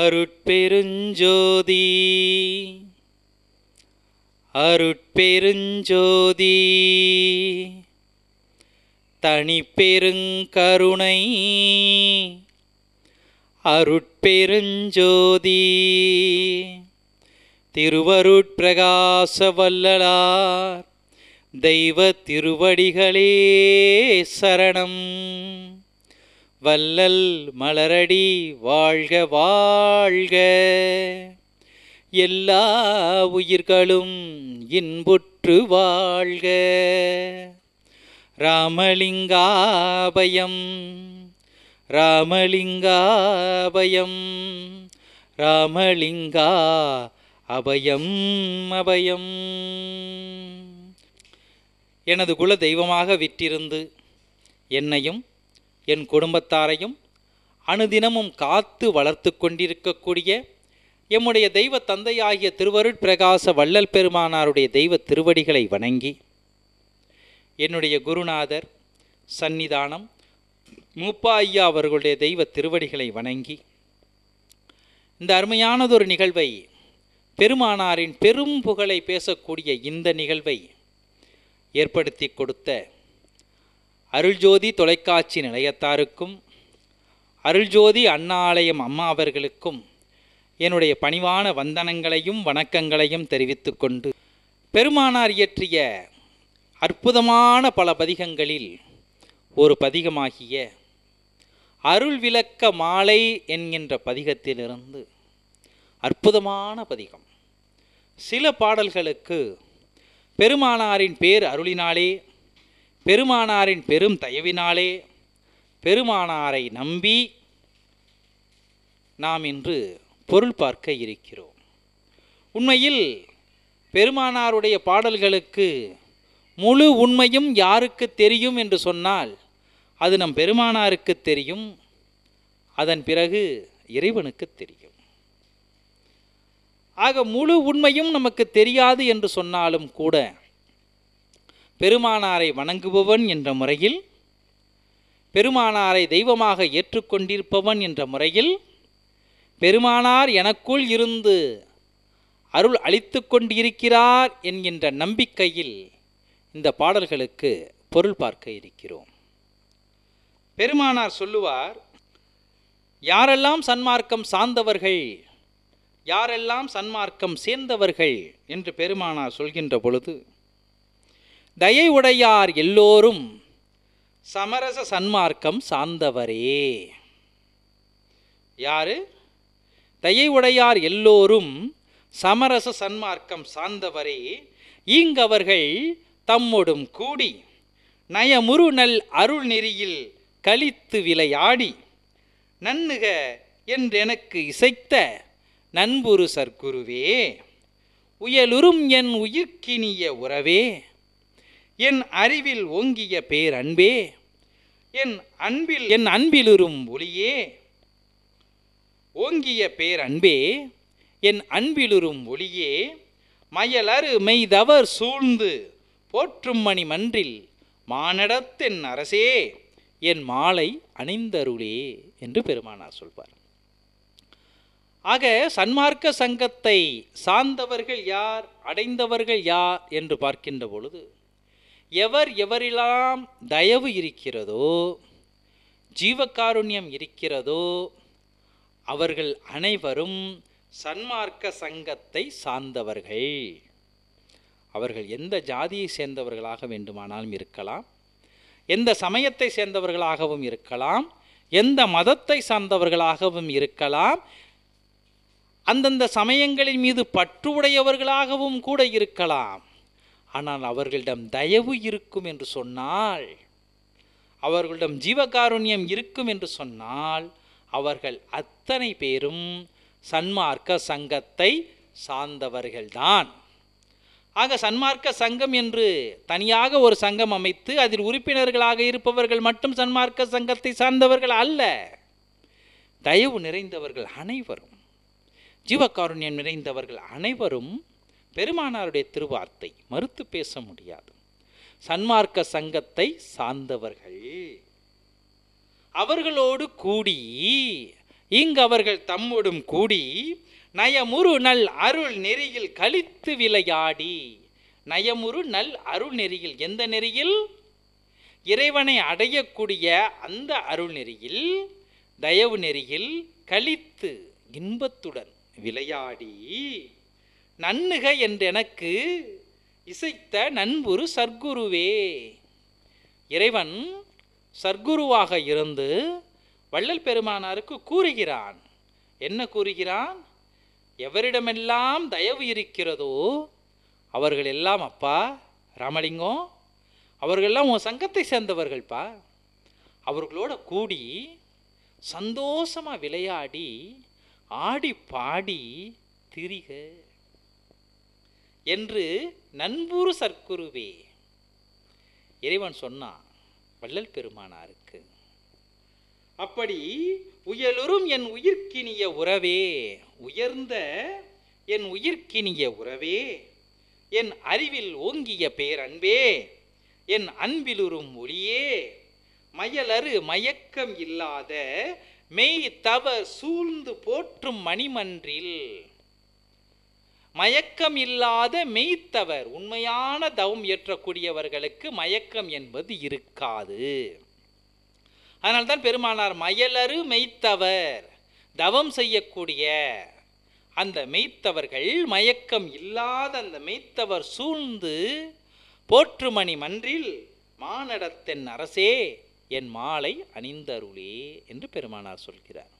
அருட்பெருஞ்சோதி அருட்பெருஞ்சோதி தனிப்பெருங்கருணை அருட்பெருஞ்சோதி திருவருட்பிரகாச வல்லலார் தெய்வ திருவடிகளே சரணம் வல்லல் மலரடி வாழ்க வாழ்க எல்லா உயிர்களும் இன்புற்று வாழ்க ராமலிங்காபயம் ராமலிங்காபயம் ராமலிங்கா அபயம் அபயம் எனது குல தெய்வமாக விற்றிருந்து என்னையும் என் குடும்பத்தாரையும் அணுதினமும் காத்து வளர்த்து கொண்டிருக்கக்கூடிய எம்முடைய தெய்வ தந்தையாகிய திருவருட்பிரகாச வள்ளல் பெருமானாருடைய தெய்வ திருவடிகளை வணங்கி என்னுடைய குருநாதர் சந்நிதானம் மூப்பா ஐயா அவர்களுடைய தெய்வ திருவடிகளை வணங்கி இந்த அருமையானதொரு நிகழ்வை பெருமானாரின் பெரும் புகழை பேசக்கூடிய இந்த நிகழ்வை ஏற்படுத்தி கொடுத்த அருள்ஜோதி தொலைக்காட்சி நிலையத்தாருக்கும் அருள்ஜோதி அண்ணாலயம் அம்மா அவர்களுக்கும் என்னுடைய பணிவான வந்தனங்களையும் வணக்கங்களையும் தெரிவித்து கொண்டு பெருமானார் இயற்றிய அற்புதமான பல பதிகங்களில் ஒரு பதிகமாகிய அருள் விளக்க மாலை என்கின்ற பதிகத்திலிருந்து அற்புதமான பதிகம் சில பாடல்களுக்கு பெருமானாரின் பேர் அருளினாலே பெருமானாரின் பெரும் தயவினாலே பெருமானாரை நம்பி நாம் இன்று பொருள் பார்க்க இருக்கிறோம் உண்மையில் பெருமானாருடைய பாடல்களுக்கு முழு உண்மையும் யாருக்கு தெரியும் என்று சொன்னால் அது நம் பெருமானாருக்கு தெரியும் அதன் பிறகு இறைவனுக்கு தெரியும் ஆக முழு உண்மையும் நமக்கு தெரியாது என்று சொன்னாலும் கூட பெருமானாரை வணங்குபவன் என்ற முறையில் பெருமானாரை தெய்வமாக ஏற்றுக்கொண்டிருப்பவன் என்ற முறையில் பெருமானார் எனக்குள் இருந்து அருள் அளித்து கொண்டிருக்கிறார் என்கின்ற நம்பிக்கையில் இந்த பாடல்களுக்கு பொருள் பார்க்க இருக்கிறோம் பெருமானார் சொல்லுவார் யாரெல்லாம் சன்மார்க்கம் சார்ந்தவர்கள் யாரெல்லாம் சன்மார்க்கம் சேர்ந்தவர்கள் என்று பெருமானார் சொல்கின்ற பொழுது தயை உடையார் எல்லோரும் சமரச சன்மார்க்கம் சார்ந்தவரே யாரு தயை உடையார் எல்லோரும் சமரச சன்மார்க்கம் சார்ந்தவரே ஈங்கவர்கள் தம்மொடும் கூடி நயமுரு நல் அருள் நெறியில் கழித்து விளையாடி நன்னுக என்றெனக்கு இசைத்த நண்புரு சர்க்குருவே உயலுறும் என் உயிர்க்கினிய உறவே என் அறிவில் ஓங்கிய பேர் அன்பே என் அன்பில் என் அன்பிலிரும் ஒளியே ஓங்கிய பேர் அன்பே என் அன்பிலிரும் ஒளியே மயலறு மெய்தவர் சூழ்ந்து போற்றும் மணி மன்றில் மானடத்தென் அரசே என் மாலை அணிந்தருளே என்று பெருமானார் சொல்வார் ஆக சன்மார்க்க சங்கத்தை சார்ந்தவர்கள் யார் அடைந்தவர்கள் யார் என்று பார்க்கின்ற பொழுது எவர் எவரெல்லாம் தயவு இருக்கிறதோ ஜீவகாருண்யம் இருக்கிறதோ அவர்கள் அனைவரும் சன்மார்க்க சங்கத்தை சார்ந்தவர்கள் அவர்கள் எந்த ஜாதியை சேர்ந்தவர்களாக வேண்டுமானாலும் இருக்கலாம் எந்த சமயத்தை சேர்ந்தவர்களாகவும் இருக்கலாம் எந்த மதத்தை சார்ந்தவர்களாகவும் இருக்கலாம் அந்தந்த சமயங்களின் மீது பற்று உடையவர்களாகவும் கூட இருக்கலாம் ஆனால் அவர்களிடம் தயவு இருக்கும் என்று சொன்னால் அவர்களிடம் ஜீவகாருண்யம் இருக்கும் என்று சொன்னால் அவர்கள் அத்தனை பேரும் சன்மார்க்க சங்கத்தை சார்ந்தவர்கள்தான் ஆக சன்மார்க்க சங்கம் என்று தனியாக ஒரு சங்கம் அமைத்து அதில் உறுப்பினர்களாக இருப்பவர்கள் மட்டும் சன்மார்க்க சங்கத்தை சார்ந்தவர்கள் அல்ல தயவு நிறைந்தவர்கள் அனைவரும் ஜீவகாருண்யம் நிறைந்தவர்கள் அனைவரும் பெருமானாருடைய திருவார்த்தை மறுத்து பேச முடியாது சன்மார்க்க சங்கத்தை சார்ந்தவர்கள் அவர்களோடு கூடி இங்கு அவர்கள் தம்மோடும் கூடி நயமுரு நல் அருள் நெறியில் கழித்து விளையாடி நயமுரு நல் அருள் நெறியில் எந்த நெறியில் இறைவனை அடையக்கூடிய அந்த அருள் நெறியில் தயவு நெறியில் கழித்து இன்பத்துடன் விளையாடி நன்னுக என்றெனக்கு இசைத்த நண்புரு சர்க்குருவே இறைவன் சர்க்குருவாக இருந்து வள்ளல் பெருமானாருக்கு கூறுகிறான் என்ன கூறுகிறான் எவரிடமெல்லாம் தயவு இருக்கிறதோ அவர்கள் எல்லாம் அப்பா ராமலிங்கம் அவர்கள்லாம் உன் சங்கத்தை சேர்ந்தவர்கள்ப்பா அவர்களோட கூடி சந்தோஷமாக விளையாடி ஆடி பாடி திரிக என்று நண்புரு சர்க்குருவே இறைவன் சொன்னான் வள்ளல் பெருமானாருக்கு அப்படி உயலுறும் என் உயிர்க்கினிய உறவே உயர்ந்த என் உயிர்க்கினிய உறவே என் அறிவில் ஓங்கிய பேரன்பே என் அன்பிலுறும் ஒளியே மயலறு மயக்கம் இல்லாத மெய் தவ சூழ்ந்து போற்றும் மணிமன்றில் மயக்கம் இல்லாத மெய்த்தவர் உண்மையான தவம் ஏற்றக்கூடியவர்களுக்கு மயக்கம் என்பது இருக்காது அதனால்தான் பெருமானார் மயலரு மெய்த்தவர் தவம் செய்யக்கூடிய அந்த மெய்த்தவர்கள் மயக்கம் இல்லாத அந்த மெய்த்தவர் சூழ்ந்து போற்றுமணி மன்றில் மானடத்தென் அரசே என் மாலை அணிந்தருளே என்று பெருமானார் சொல்கிறார்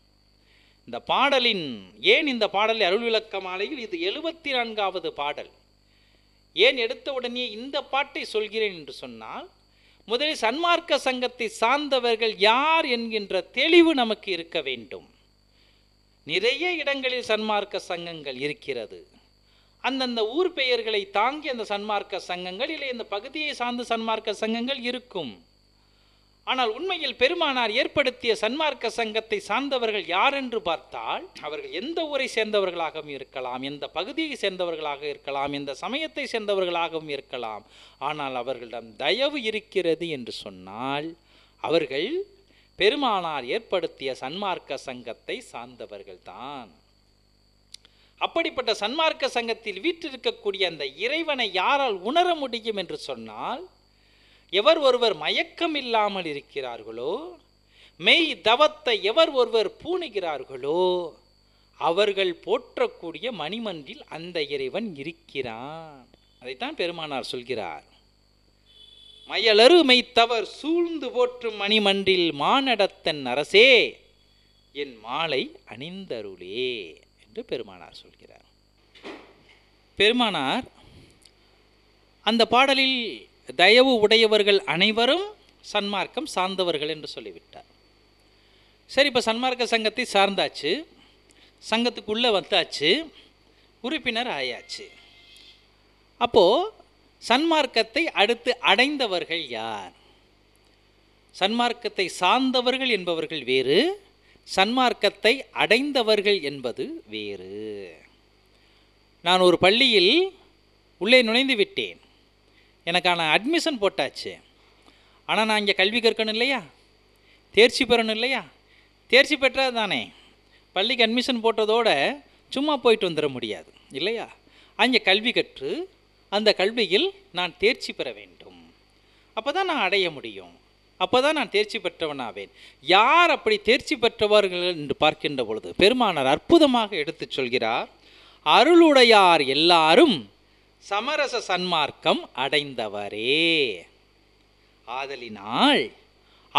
இந்த பாடலின் ஏன் இந்த பாடலை அருள் விளக்க மாலையில் இது எழுபத்தி நான்காவது பாடல் ஏன் எடுத்த உடனே இந்த பாட்டை சொல்கிறேன் என்று சொன்னால் முதலில் சன்மார்க்க சங்கத்தை சார்ந்தவர்கள் யார் என்கின்ற தெளிவு நமக்கு இருக்க வேண்டும் நிறைய இடங்களில் சன்மார்க்க சங்கங்கள் இருக்கிறது அந்தந்த ஊர் பெயர்களை தாங்கி அந்த சன்மார்க்க சங்கங்கள் இல்லை இந்த பகுதியை சார்ந்த சன்மார்க்க சங்கங்கள் இருக்கும் ஆனால் உண்மையில் பெருமானார் ஏற்படுத்திய சன்மார்க்க சங்கத்தை சார்ந்தவர்கள் யார் என்று பார்த்தால் அவர்கள் எந்த ஊரை சேர்ந்தவர்களாகவும் இருக்கலாம் எந்த பகுதியை சேர்ந்தவர்களாக இருக்கலாம் எந்த சமயத்தை சேர்ந்தவர்களாகவும் இருக்கலாம் ஆனால் அவர்களிடம் தயவு இருக்கிறது என்று சொன்னால் அவர்கள் பெருமானார் ஏற்படுத்திய சன்மார்க்க சங்கத்தை சார்ந்தவர்கள்தான் அப்படிப்பட்ட சன்மார்க்க சங்கத்தில் வீற்றிருக்கக்கூடிய அந்த இறைவனை யாரால் உணர முடியும் என்று சொன்னால் எவர் ஒருவர் மயக்கம் இல்லாமல் இருக்கிறார்களோ மெய் தவத்தை எவர் ஒருவர் பூணுகிறார்களோ அவர்கள் போற்றக்கூடிய மணிமன்றில் அந்த இறைவன் இருக்கிறான் அதைத்தான் பெருமானார் சொல்கிறார் மயலரு மெய்த்தவர் சூழ்ந்து போற்றும் மணிமன்றில் மானடத்தன் அரசே என் மாலை அணிந்தருளே என்று பெருமானார் சொல்கிறார் பெருமானார் அந்த பாடலில் தயவு உடையவர்கள் அனைவரும் சன்மார்க்கம் சார்ந்தவர்கள் என்று சொல்லிவிட்டார் சரி இப்போ சன்மார்க்க சங்கத்தை சார்ந்தாச்சு சங்கத்துக்குள்ளே வந்தாச்சு உறுப்பினர் ஆயாச்சு அப்போது சன்மார்க்கத்தை அடுத்து அடைந்தவர்கள் யார் சன்மார்க்கத்தை சார்ந்தவர்கள் என்பவர்கள் வேறு சன்மார்க்கத்தை அடைந்தவர்கள் என்பது வேறு நான் ஒரு பள்ளியில் உள்ளே நுழைந்து விட்டேன் எனக்கான அட்மிஷன் போட்டாச்சு ஆனால் நான் இங்கே கல்வி கற்கணும் இல்லையா தேர்ச்சி பெறணும் இல்லையா தேர்ச்சி பெற்றால் தானே பள்ளிக்கு அட்மிஷன் போட்டதோட சும்மா போயிட்டு வந்துட முடியாது இல்லையா அங்கே கல்வி கற்று அந்த கல்வியில் நான் தேர்ச்சி பெற வேண்டும் அப்போ தான் நான் அடைய முடியும் அப்போ தான் நான் தேர்ச்சி பெற்றவனாவேன் யார் அப்படி தேர்ச்சி பெற்றவர்கள் என்று பார்க்கின்ற பொழுது பெருமானார் அற்புதமாக எடுத்துச் சொல்கிறார் அருளுடையார் எல்லாரும் சமரச சன்மார்க்கம் அடைந்தவரே ஆதலினால்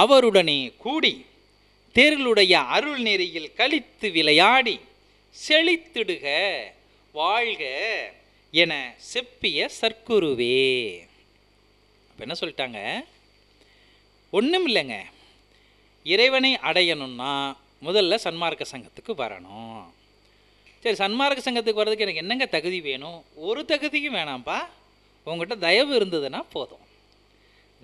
அவருடனே கூடி தேர்களுடைய அருள் நெறியில் கழித்து விளையாடி செழித்திடுக வாழ்க என செப்பிய சர்க்குருவே அப்போ என்ன சொல்லிட்டாங்க ஒன்றும் இல்லைங்க இறைவனை அடையணும்னா முதல்ல சன்மார்க்க சங்கத்துக்கு வரணும் சரி சன்மார்க்க சங்கத்துக்கு வர்றதுக்கு எனக்கு என்னங்க தகுதி வேணும் ஒரு தகுதியும் வேணாம்ப்பா உங்கள்கிட்ட தயவு இருந்ததுன்னா போதும்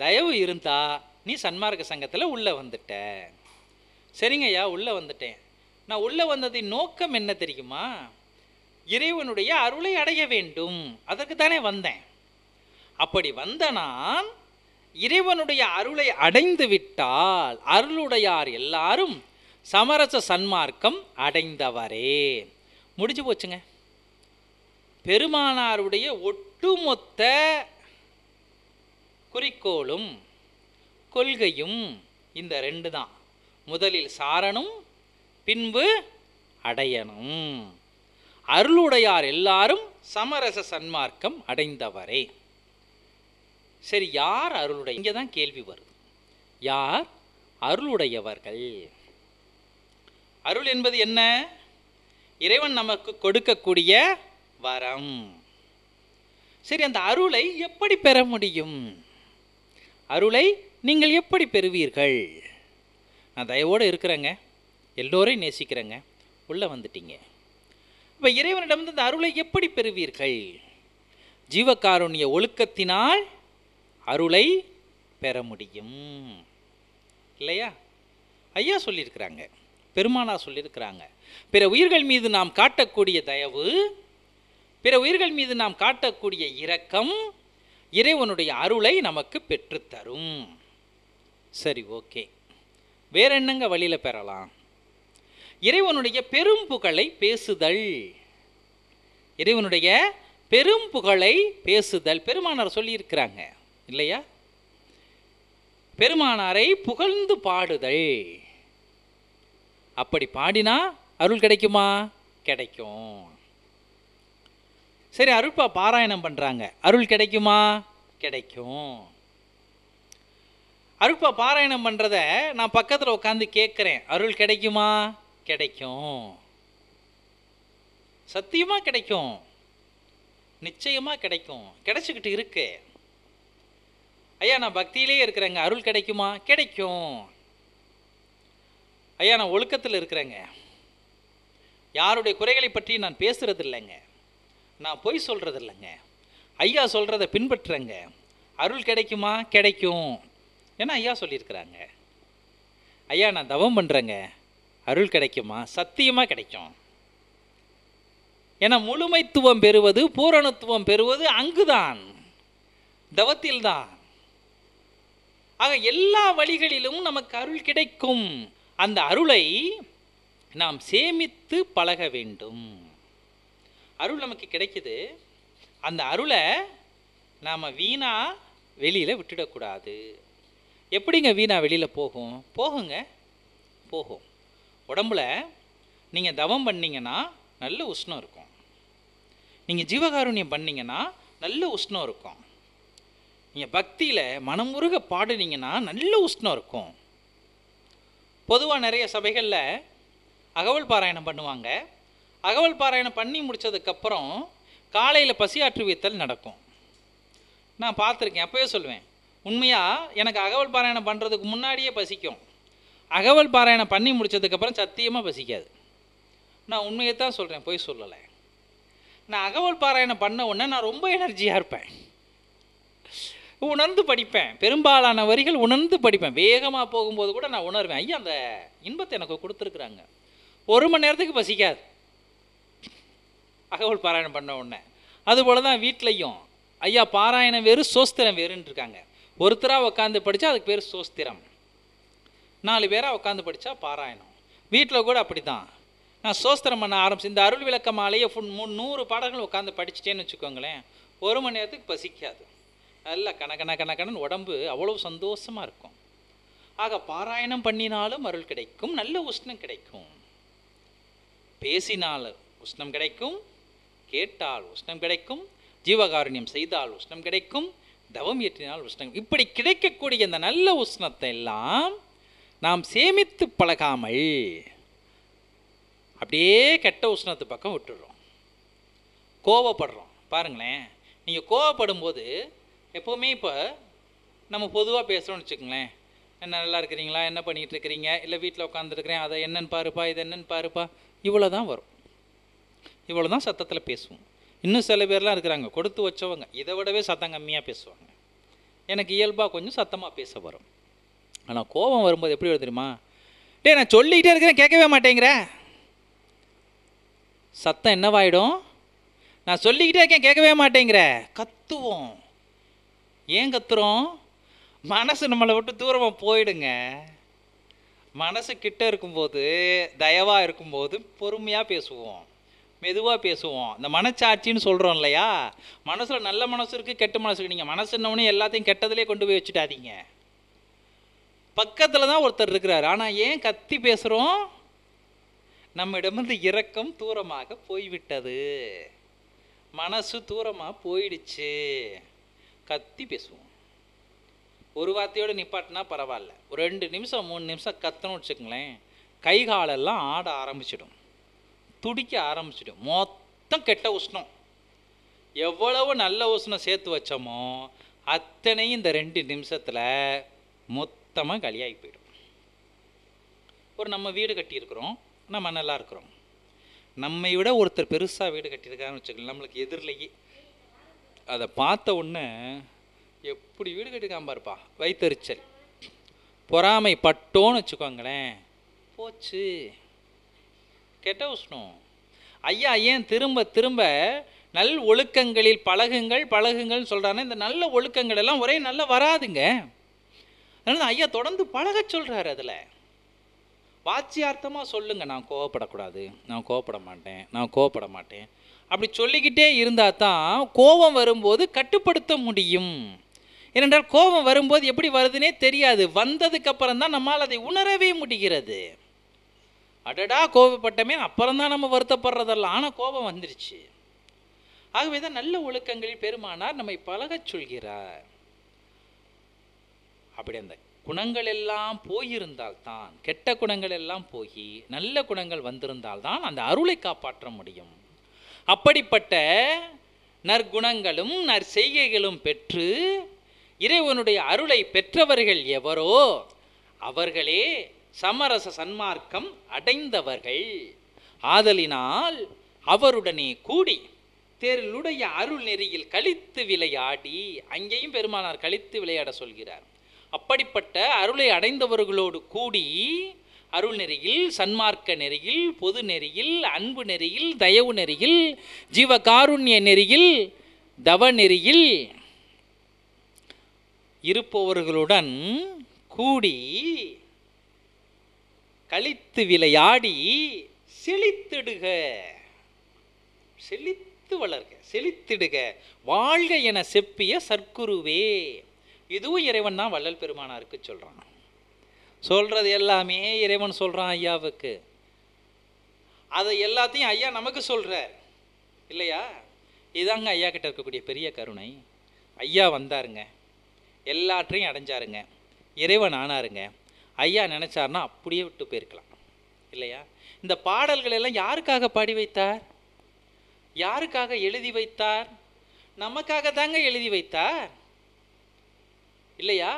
தயவு இருந்தால் நீ சன்மார்க்க சங்கத்தில் உள்ளே வந்துட்ட சரிங்கய்யா உள்ளே வந்துட்டேன் நான் உள்ளே வந்ததின் நோக்கம் என்ன தெரியுமா இறைவனுடைய அருளை அடைய வேண்டும் அதற்கு தானே வந்தேன் அப்படி வந்த நான் இறைவனுடைய அருளை அடைந்து விட்டால் அருளுடையார் எல்லாரும் சமரச சன்மார்க்கம் அடைந்தவரே முடிஞ்சு போச்சுங்க பெருமானாருடைய ஒட்டுமொத்த குறிக்கோளும் கொள்கையும் இந்த ரெண்டு தான் முதலில் சாரணும் பின்பு அடையணும் அருளுடையார் எல்லாரும் சமரச சன்மார்க்கம் அடைந்தவரே சரி யார் அருளுடைய இங்கே தான் கேள்வி வருது யார் அருளுடையவர்கள் அருள் என்பது என்ன இறைவன் நமக்கு கொடுக்கக்கூடிய வரம் சரி அந்த அருளை எப்படி பெற முடியும் அருளை நீங்கள் எப்படி பெறுவீர்கள் நான் தயவோடு இருக்கிறேங்க எல்லோரையும் நேசிக்கிறேங்க உள்ளே வந்துட்டீங்க இப்போ வந்து இந்த அருளை எப்படி பெறுவீர்கள் ஜீவகாருண்ய ஒழுக்கத்தினால் அருளை பெற முடியும் இல்லையா ஐயா சொல்லியிருக்கிறாங்க பெருமானா சொல்லியிருக்கிறாங்க பிற உயிர்கள் மீது நாம் காட்டக்கூடிய தயவு பிற உயிர்கள் மீது நாம் காட்டக்கூடிய இரக்கம் இறைவனுடைய அருளை நமக்கு பெற்றுத்தரும் சரி ஓகே வேற என்னங்க வழியில் பெறலாம் இறைவனுடைய பெரும் புகழை பேசுதல் இறைவனுடைய பெரும் புகழை பேசுதல் பெருமானார் சொல்லியிருக்கிறாங்க இல்லையா பெருமானாரை புகழ்ந்து பாடுதல் அப்படி பாடினா அருள் கிடைக்குமா கிடைக்கும் சரி அருள்பா பாராயணம் பண்ணுறாங்க அருள் கிடைக்குமா கிடைக்கும் அருள்பா பாராயணம் பண்ணுறத நான் பக்கத்தில் உட்காந்து கேட்குறேன் அருள் கிடைக்குமா கிடைக்கும் சத்தியமாக கிடைக்கும் நிச்சயமாக கிடைக்கும் கிடைச்சிக்கிட்டு இருக்கு ஐயா நான் பக்தியிலே இருக்கிறேங்க அருள் கிடைக்குமா கிடைக்கும் ஐயா நான் ஒழுக்கத்தில் இருக்கிறேங்க யாருடைய குறைகளை பற்றி நான் பேசுகிறது இல்லைங்க நான் பொய் சொல்கிறது இல்லைங்க ஐயா சொல்கிறத பின்பற்றுறேங்க அருள் கிடைக்குமா கிடைக்கும் ஏன்னா ஐயா சொல்லியிருக்கிறாங்க ஐயா நான் தவம் பண்ணுறேங்க அருள் கிடைக்குமா சத்தியமாக கிடைக்கும் ஏன்னா முழுமைத்துவம் பெறுவது பூரணத்துவம் பெறுவது அங்குதான் தவத்தில்தான் ஆக எல்லா வழிகளிலும் நமக்கு அருள் கிடைக்கும் அந்த அருளை நாம் சேமித்து பழக வேண்டும் அருள் நமக்கு கிடைக்குது அந்த அருளை நாம் வீணாக வெளியில் விட்டுடக்கூடாது எப்படிங்க வீணாக வெளியில் போகும் போகுங்க போகும் உடம்புல நீங்கள் தவம் பண்ணிங்கன்னா நல்ல உஷ்ணம் இருக்கும் நீங்கள் ஜீவகாருண்யம் பண்ணிங்கன்னா நல்ல உஷ்ணம் இருக்கும் நீங்கள் பக்தியில் மனமுருக பாடுனீங்கன்னா நல்ல உஷ்ணம் இருக்கும் பொதுவாக நிறைய சபைகளில் அகவல் பாராயணம் பண்ணுவாங்க அகவல் பாராயணம் பண்ணி முடித்ததுக்கப்புறம் காலையில் வீத்தல் நடக்கும் நான் பார்த்துருக்கேன் அப்போயே சொல்லுவேன் உண்மையாக எனக்கு அகவல் பாராயணம் பண்ணுறதுக்கு முன்னாடியே பசிக்கும் அகவல் பாராயணம் பண்ணி முடித்ததுக்கப்புறம் சத்தியமாக பசிக்காது நான் உண்மையை தான் சொல்கிறேன் போய் சொல்லலை நான் அகவல் பாராயணம் பண்ண உடனே நான் ரொம்ப எனர்ஜியாக இருப்பேன் உணர்ந்து படிப்பேன் பெரும்பாலான வரிகள் உணர்ந்து படிப்பேன் வேகமாக போகும்போது கூட நான் உணர்வேன் ஐயா அந்த இன்பத்தை எனக்கு கொடுத்துருக்குறாங்க ஒரு மணி நேரத்துக்கு பசிக்காது அகவல் பாராயணம் பண்ண உடனே அதுபோல் தான் வீட்லேயும் ஐயா பாராயணம் வேறு சோஸ்திரம் வேறுன்னு இருக்காங்க ஒருத்தராக உட்காந்து படித்தா அதுக்கு பேர் சோஸ்திரம் நாலு பேராக உட்காந்து படித்தா பாராயணம் வீட்டில் கூட அப்படி தான் நான் சோஸ்திரம் பண்ண ஆரம்பிச்சு இந்த அருள் விளக்க மாலையை ஃபுல் மூணு நூறு பாடல்கள் உட்காந்து படிச்சிட்டேன்னு வச்சுக்கோங்களேன் ஒரு மணி நேரத்துக்கு பசிக்காது நல்லா கணக்கண கணக்கணன் உடம்பு அவ்வளோ சந்தோஷமாக இருக்கும் ஆக பாராயணம் பண்ணினாலும் அருள் கிடைக்கும் நல்ல உஷ்ணம் கிடைக்கும் பேசினால் உஷ்ணம் கிடைக்கும் கேட்டால் உஷ்ணம் கிடைக்கும் ஜீவகாருண்யம் செய்தால் உஷ்ணம் கிடைக்கும் தவம் ஏற்றினால் உஷ்ணம் இப்படி கிடைக்கக்கூடிய அந்த நல்ல உஷ்ணத்தை எல்லாம் நாம் சேமித்து பழகாமல் அப்படியே கெட்ட உஷ்ணத்து பக்கம் விட்டுடுறோம் கோவப்படுறோம் பாருங்களேன் நீங்கள் கோவப்படும் போது எப்போவுமே இப்போ நம்ம பொதுவாக பேசுகிறோம்னு வச்சுக்கோங்களேன் என்ன நல்லா இருக்கிறீங்களா என்ன பண்ணிகிட்டு இருக்கிறீங்க இல்லை வீட்டில் உட்காந்துருக்குறேன் அதை என்னென்னு பாருப்பா இது என்னென்னு பாருப்பா இவ்வளோ தான் வரும் இவ்வளோ தான் சத்தத்தில் பேசுவோம் இன்னும் சில பேர்லாம் இருக்கிறாங்க கொடுத்து வச்சவங்க இதை விடவே சத்தம் கம்மியாக பேசுவாங்க எனக்கு இயல்பாக கொஞ்சம் சத்தமாக பேச வரும் ஆனால் கோபம் வரும்போது எப்படி வருது தெரியுமா டே நான் சொல்லிக்கிட்டே இருக்கிறேன் கேட்கவே மாட்டேங்கிற சத்தம் என்னவாயிடும் நான் சொல்லிக்கிட்டே இருக்கேன் கேட்கவே மாட்டேங்கிற கத்துவோம் ஏன் கத்துறோம் மனசு நம்மளை விட்டு தூரமாக போயிடுங்க மனசு கிட்ட இருக்கும்போது தயவாக இருக்கும்போது பொறுமையாக பேசுவோம் மெதுவாக பேசுவோம் இந்த மனச்சாட்சின்னு சொல்கிறோம் இல்லையா மனசில் நல்ல மனசு இருக்குது கெட்ட மனசு இருக்குது நீங்கள் மனசுன்னொன்னே எல்லாத்தையும் கெட்டதிலே கொண்டு போய் வச்சுட்டாதீங்க பக்கத்தில் தான் ஒருத்தர் இருக்கிறார் ஆனால் ஏன் கத்தி பேசுகிறோம் நம்மிடமிருந்து இரக்கம் தூரமாக போய்விட்டது மனசு தூரமாக போயிடுச்சு கத்தி பேசுவோம் ஒரு வார்த்தையோடு நிப்பாட்டினா பரவாயில்ல ஒரு ரெண்டு நிமிஷம் மூணு நிமிஷம் கத்தணும்னு வச்சுக்கங்களேன் கை காலெல்லாம் ஆட ஆரம்பிச்சிடும் துடிக்க ஆரம்பிச்சிடும் மொத்தம் கெட்ட உஷ்ணம் எவ்வளவு நல்ல உஷ்ணம் சேர்த்து வச்சோமோ அத்தனையும் இந்த ரெண்டு நிமிஷத்தில் மொத்தமாக கலியாகி போயிடும் ஒரு நம்ம வீடு கட்டியிருக்கிறோம் நம்ம நல்லா இருக்கிறோம் நம்மை விட ஒருத்தர் பெருசாக வீடு கட்டியிருக்காருன்னு வச்சுக்கலாம் நம்மளுக்கு எதிரிலேயே அதை பார்த்த உடனே எப்படி வீடு கட்டுக்காம பாருப்பா வைத்தறிச்சல் பொறாமை பட்டோன்னு வச்சுக்கோங்களேன் போச்சு கெட்ட உஷ்ணும் ஐயா ஏன் திரும்ப திரும்ப நல் ஒழுக்கங்களில் பழகுங்கள் பழகுங்கள்னு சொல்கிறாங்கன்னா இந்த நல்ல ஒழுக்கங்கள் எல்லாம் ஒரே நல்ல வராதுங்க அதனால ஐயா தொடர்ந்து பழக சொல்கிறாரு அதில் வாட்சியார்த்தமாக சொல்லுங்கள் நான் கோவப்படக்கூடாது நான் கோவப்பட மாட்டேன் நான் கோவப்பட மாட்டேன் அப்படி சொல்லிக்கிட்டே இருந்தால் தான் கோபம் வரும்போது கட்டுப்படுத்த முடியும் ஏனென்றால் கோபம் வரும்போது எப்படி வருதுன்னே தெரியாது வந்ததுக்கப்புறம் தான் நம்மால் அதை உணரவே முடிகிறது அடடா கோபப்பட்டமே அப்புறம் தான் நம்ம வருத்தப்படுறதெல்லாம் ஆனால் கோபம் வந்துருச்சு ஆகவே தான் நல்ல ஒழுக்கங்களில் பெருமானார் நம்மை பழகச் சொல்கிறார் அப்படி அந்த குணங்கள் எல்லாம் போயிருந்தால்தான் கெட்ட குணங்கள் எல்லாம் போய் நல்ல குணங்கள் வந்திருந்தால்தான் அந்த அருளை காப்பாற்ற முடியும் அப்படிப்பட்ட நற்குணங்களும் நற்செய்கைகளும் பெற்று இறைவனுடைய அருளை பெற்றவர்கள் எவரோ அவர்களே சமரச சன்மார்க்கம் அடைந்தவர்கள் ஆதலினால் அவருடனே கூடி தேருளுடைய அருள் நெறியில் கழித்து விளையாடி அங்கேயும் பெருமானார் கழித்து விளையாட சொல்கிறார் அப்படிப்பட்ட அருளை அடைந்தவர்களோடு கூடி அருள் நெறியில் சன்மார்க்க நெறியில் பொது நெறியில் அன்பு நெறியில் தயவு நெறியில் ஜீவகாருண்ய நெறியில் தவ நெறியில் இருப்பவர்களுடன் கூடி கழித்து விளையாடி செழித்திடுக செழித்து வளர்க செழித்திடுக வாழ்க என செப்பிய சர்க்குருவே இதுவும் இறைவன் தான் வள்ளல் பெருமானாருக்கு சொல்கிறான் சொல்கிறது எல்லாமே இறைவன் சொல்கிறான் ஐயாவுக்கு அதை எல்லாத்தையும் ஐயா நமக்கு சொல்கிறார் இல்லையா இதாங்க ஐயா கிட்ட இருக்கக்கூடிய பெரிய கருணை ஐயா வந்தாருங்க எல்லாற்றையும் அடைஞ்சாருங்க இறைவன் ஆனாருங்க ஐயா நினச்சார்னா அப்படியே விட்டு போயிருக்கலாம் இல்லையா இந்த பாடல்கள் எல்லாம் யாருக்காக பாடி வைத்தார் யாருக்காக எழுதி வைத்தார் நமக்காக தாங்க எழுதி வைத்தார் இல்லையா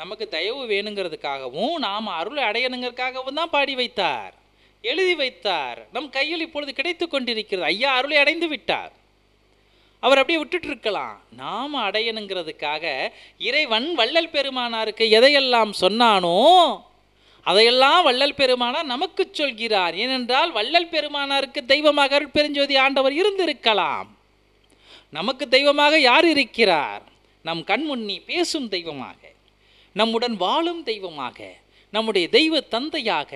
நமக்கு தயவு வேணுங்கிறதுக்காகவும் நாம் அருளை அடையணுங்கிறதுக்காகவும் தான் பாடி வைத்தார் எழுதி வைத்தார் நம் கையில் இப்பொழுது கிடைத்து கொண்டிருக்கிறது ஐயா அருளை அடைந்து விட்டார் அவர் அப்படியே விட்டுட்டு இருக்கலாம் நாம் அடையணுங்கிறதுக்காக இறைவன் வள்ளல் பெருமானாருக்கு எதையெல்லாம் சொன்னானோ அதையெல்லாம் வள்ளல் பெருமானார் நமக்கு சொல்கிறார் ஏனென்றால் வள்ளல் பெருமானாருக்கு தெய்வமாக அருள் பெருஞ்சோதி ஆண்டவர் இருந்திருக்கலாம் நமக்கு தெய்வமாக யார் இருக்கிறார் நம் கண்முன்னி பேசும் தெய்வமாக நம்முடன் வாழும் தெய்வமாக நம்முடைய தெய்வ தந்தையாக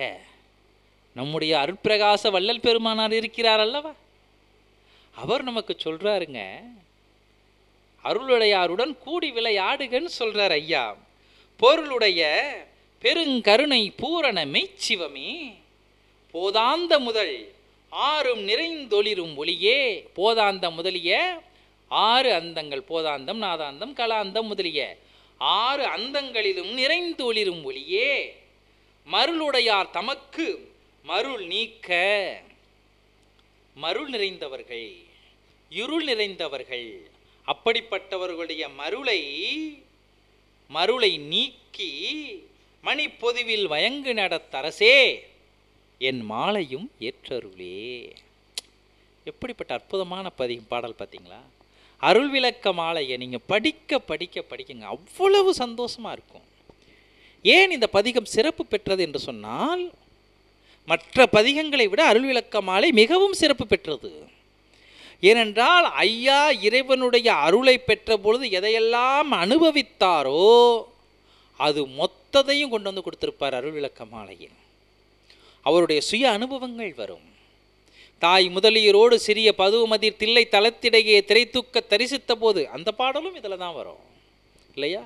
நம்முடைய அருட்பிரகாச வள்ளல் பெருமானார் இருக்கிறார் அல்லவா அவர் நமக்கு சொல்கிறாருங்க அருளுடையாருடன் கூடி விளையாடுகன்னு சொல்கிறார் ஐயா பொருளுடைய பெருங்கருணை பூரண மெய்ச்சிவமே போதாந்த முதல் ஆறும் நிறைந்தொளிரும் ஒளியே போதாந்த முதலிய ஆறு அந்தங்கள் போதாந்தம் நாதாந்தம் கலாந்தம் முதலிய ஆறு அந்தங்களிலும் நிறைந்து ஒளிரும் ஒளியே மருளுடையார் தமக்கு மருள் நீக்க மருள் நிறைந்தவர்கள் இருள் நிறைந்தவர்கள் அப்படிப்பட்டவர்களுடைய மருளை மருளை நீக்கி மணி பொதுவில் வயங்கு நடத்தரசே என் மாலையும் ஏற்றருளே எப்படிப்பட்ட அற்புதமான பதி பாடல் பார்த்தீங்களா அருள் விளக்க மாலையை நீங்கள் படிக்க படிக்க படிக்கங்க அவ்வளவு சந்தோஷமாக இருக்கும் ஏன் இந்த பதிகம் சிறப்பு பெற்றது என்று சொன்னால் மற்ற பதிகங்களை விட அருள் விளக்க மாலை மிகவும் சிறப்பு பெற்றது ஏனென்றால் ஐயா இறைவனுடைய அருளை பெற்ற பொழுது எதையெல்லாம் அனுபவித்தாரோ அது மொத்தத்தையும் கொண்டு வந்து கொடுத்திருப்பார் அருள் விளக்க மாலையில் அவருடைய சுய அனுபவங்கள் வரும் தாய் முதலியரோடு சிறிய பதுவுமதிர் தில்லை தளத்திடையே திரைத்தூக்க தரிசித்த போது அந்த பாடலும் இதில் தான் வரும் இல்லையா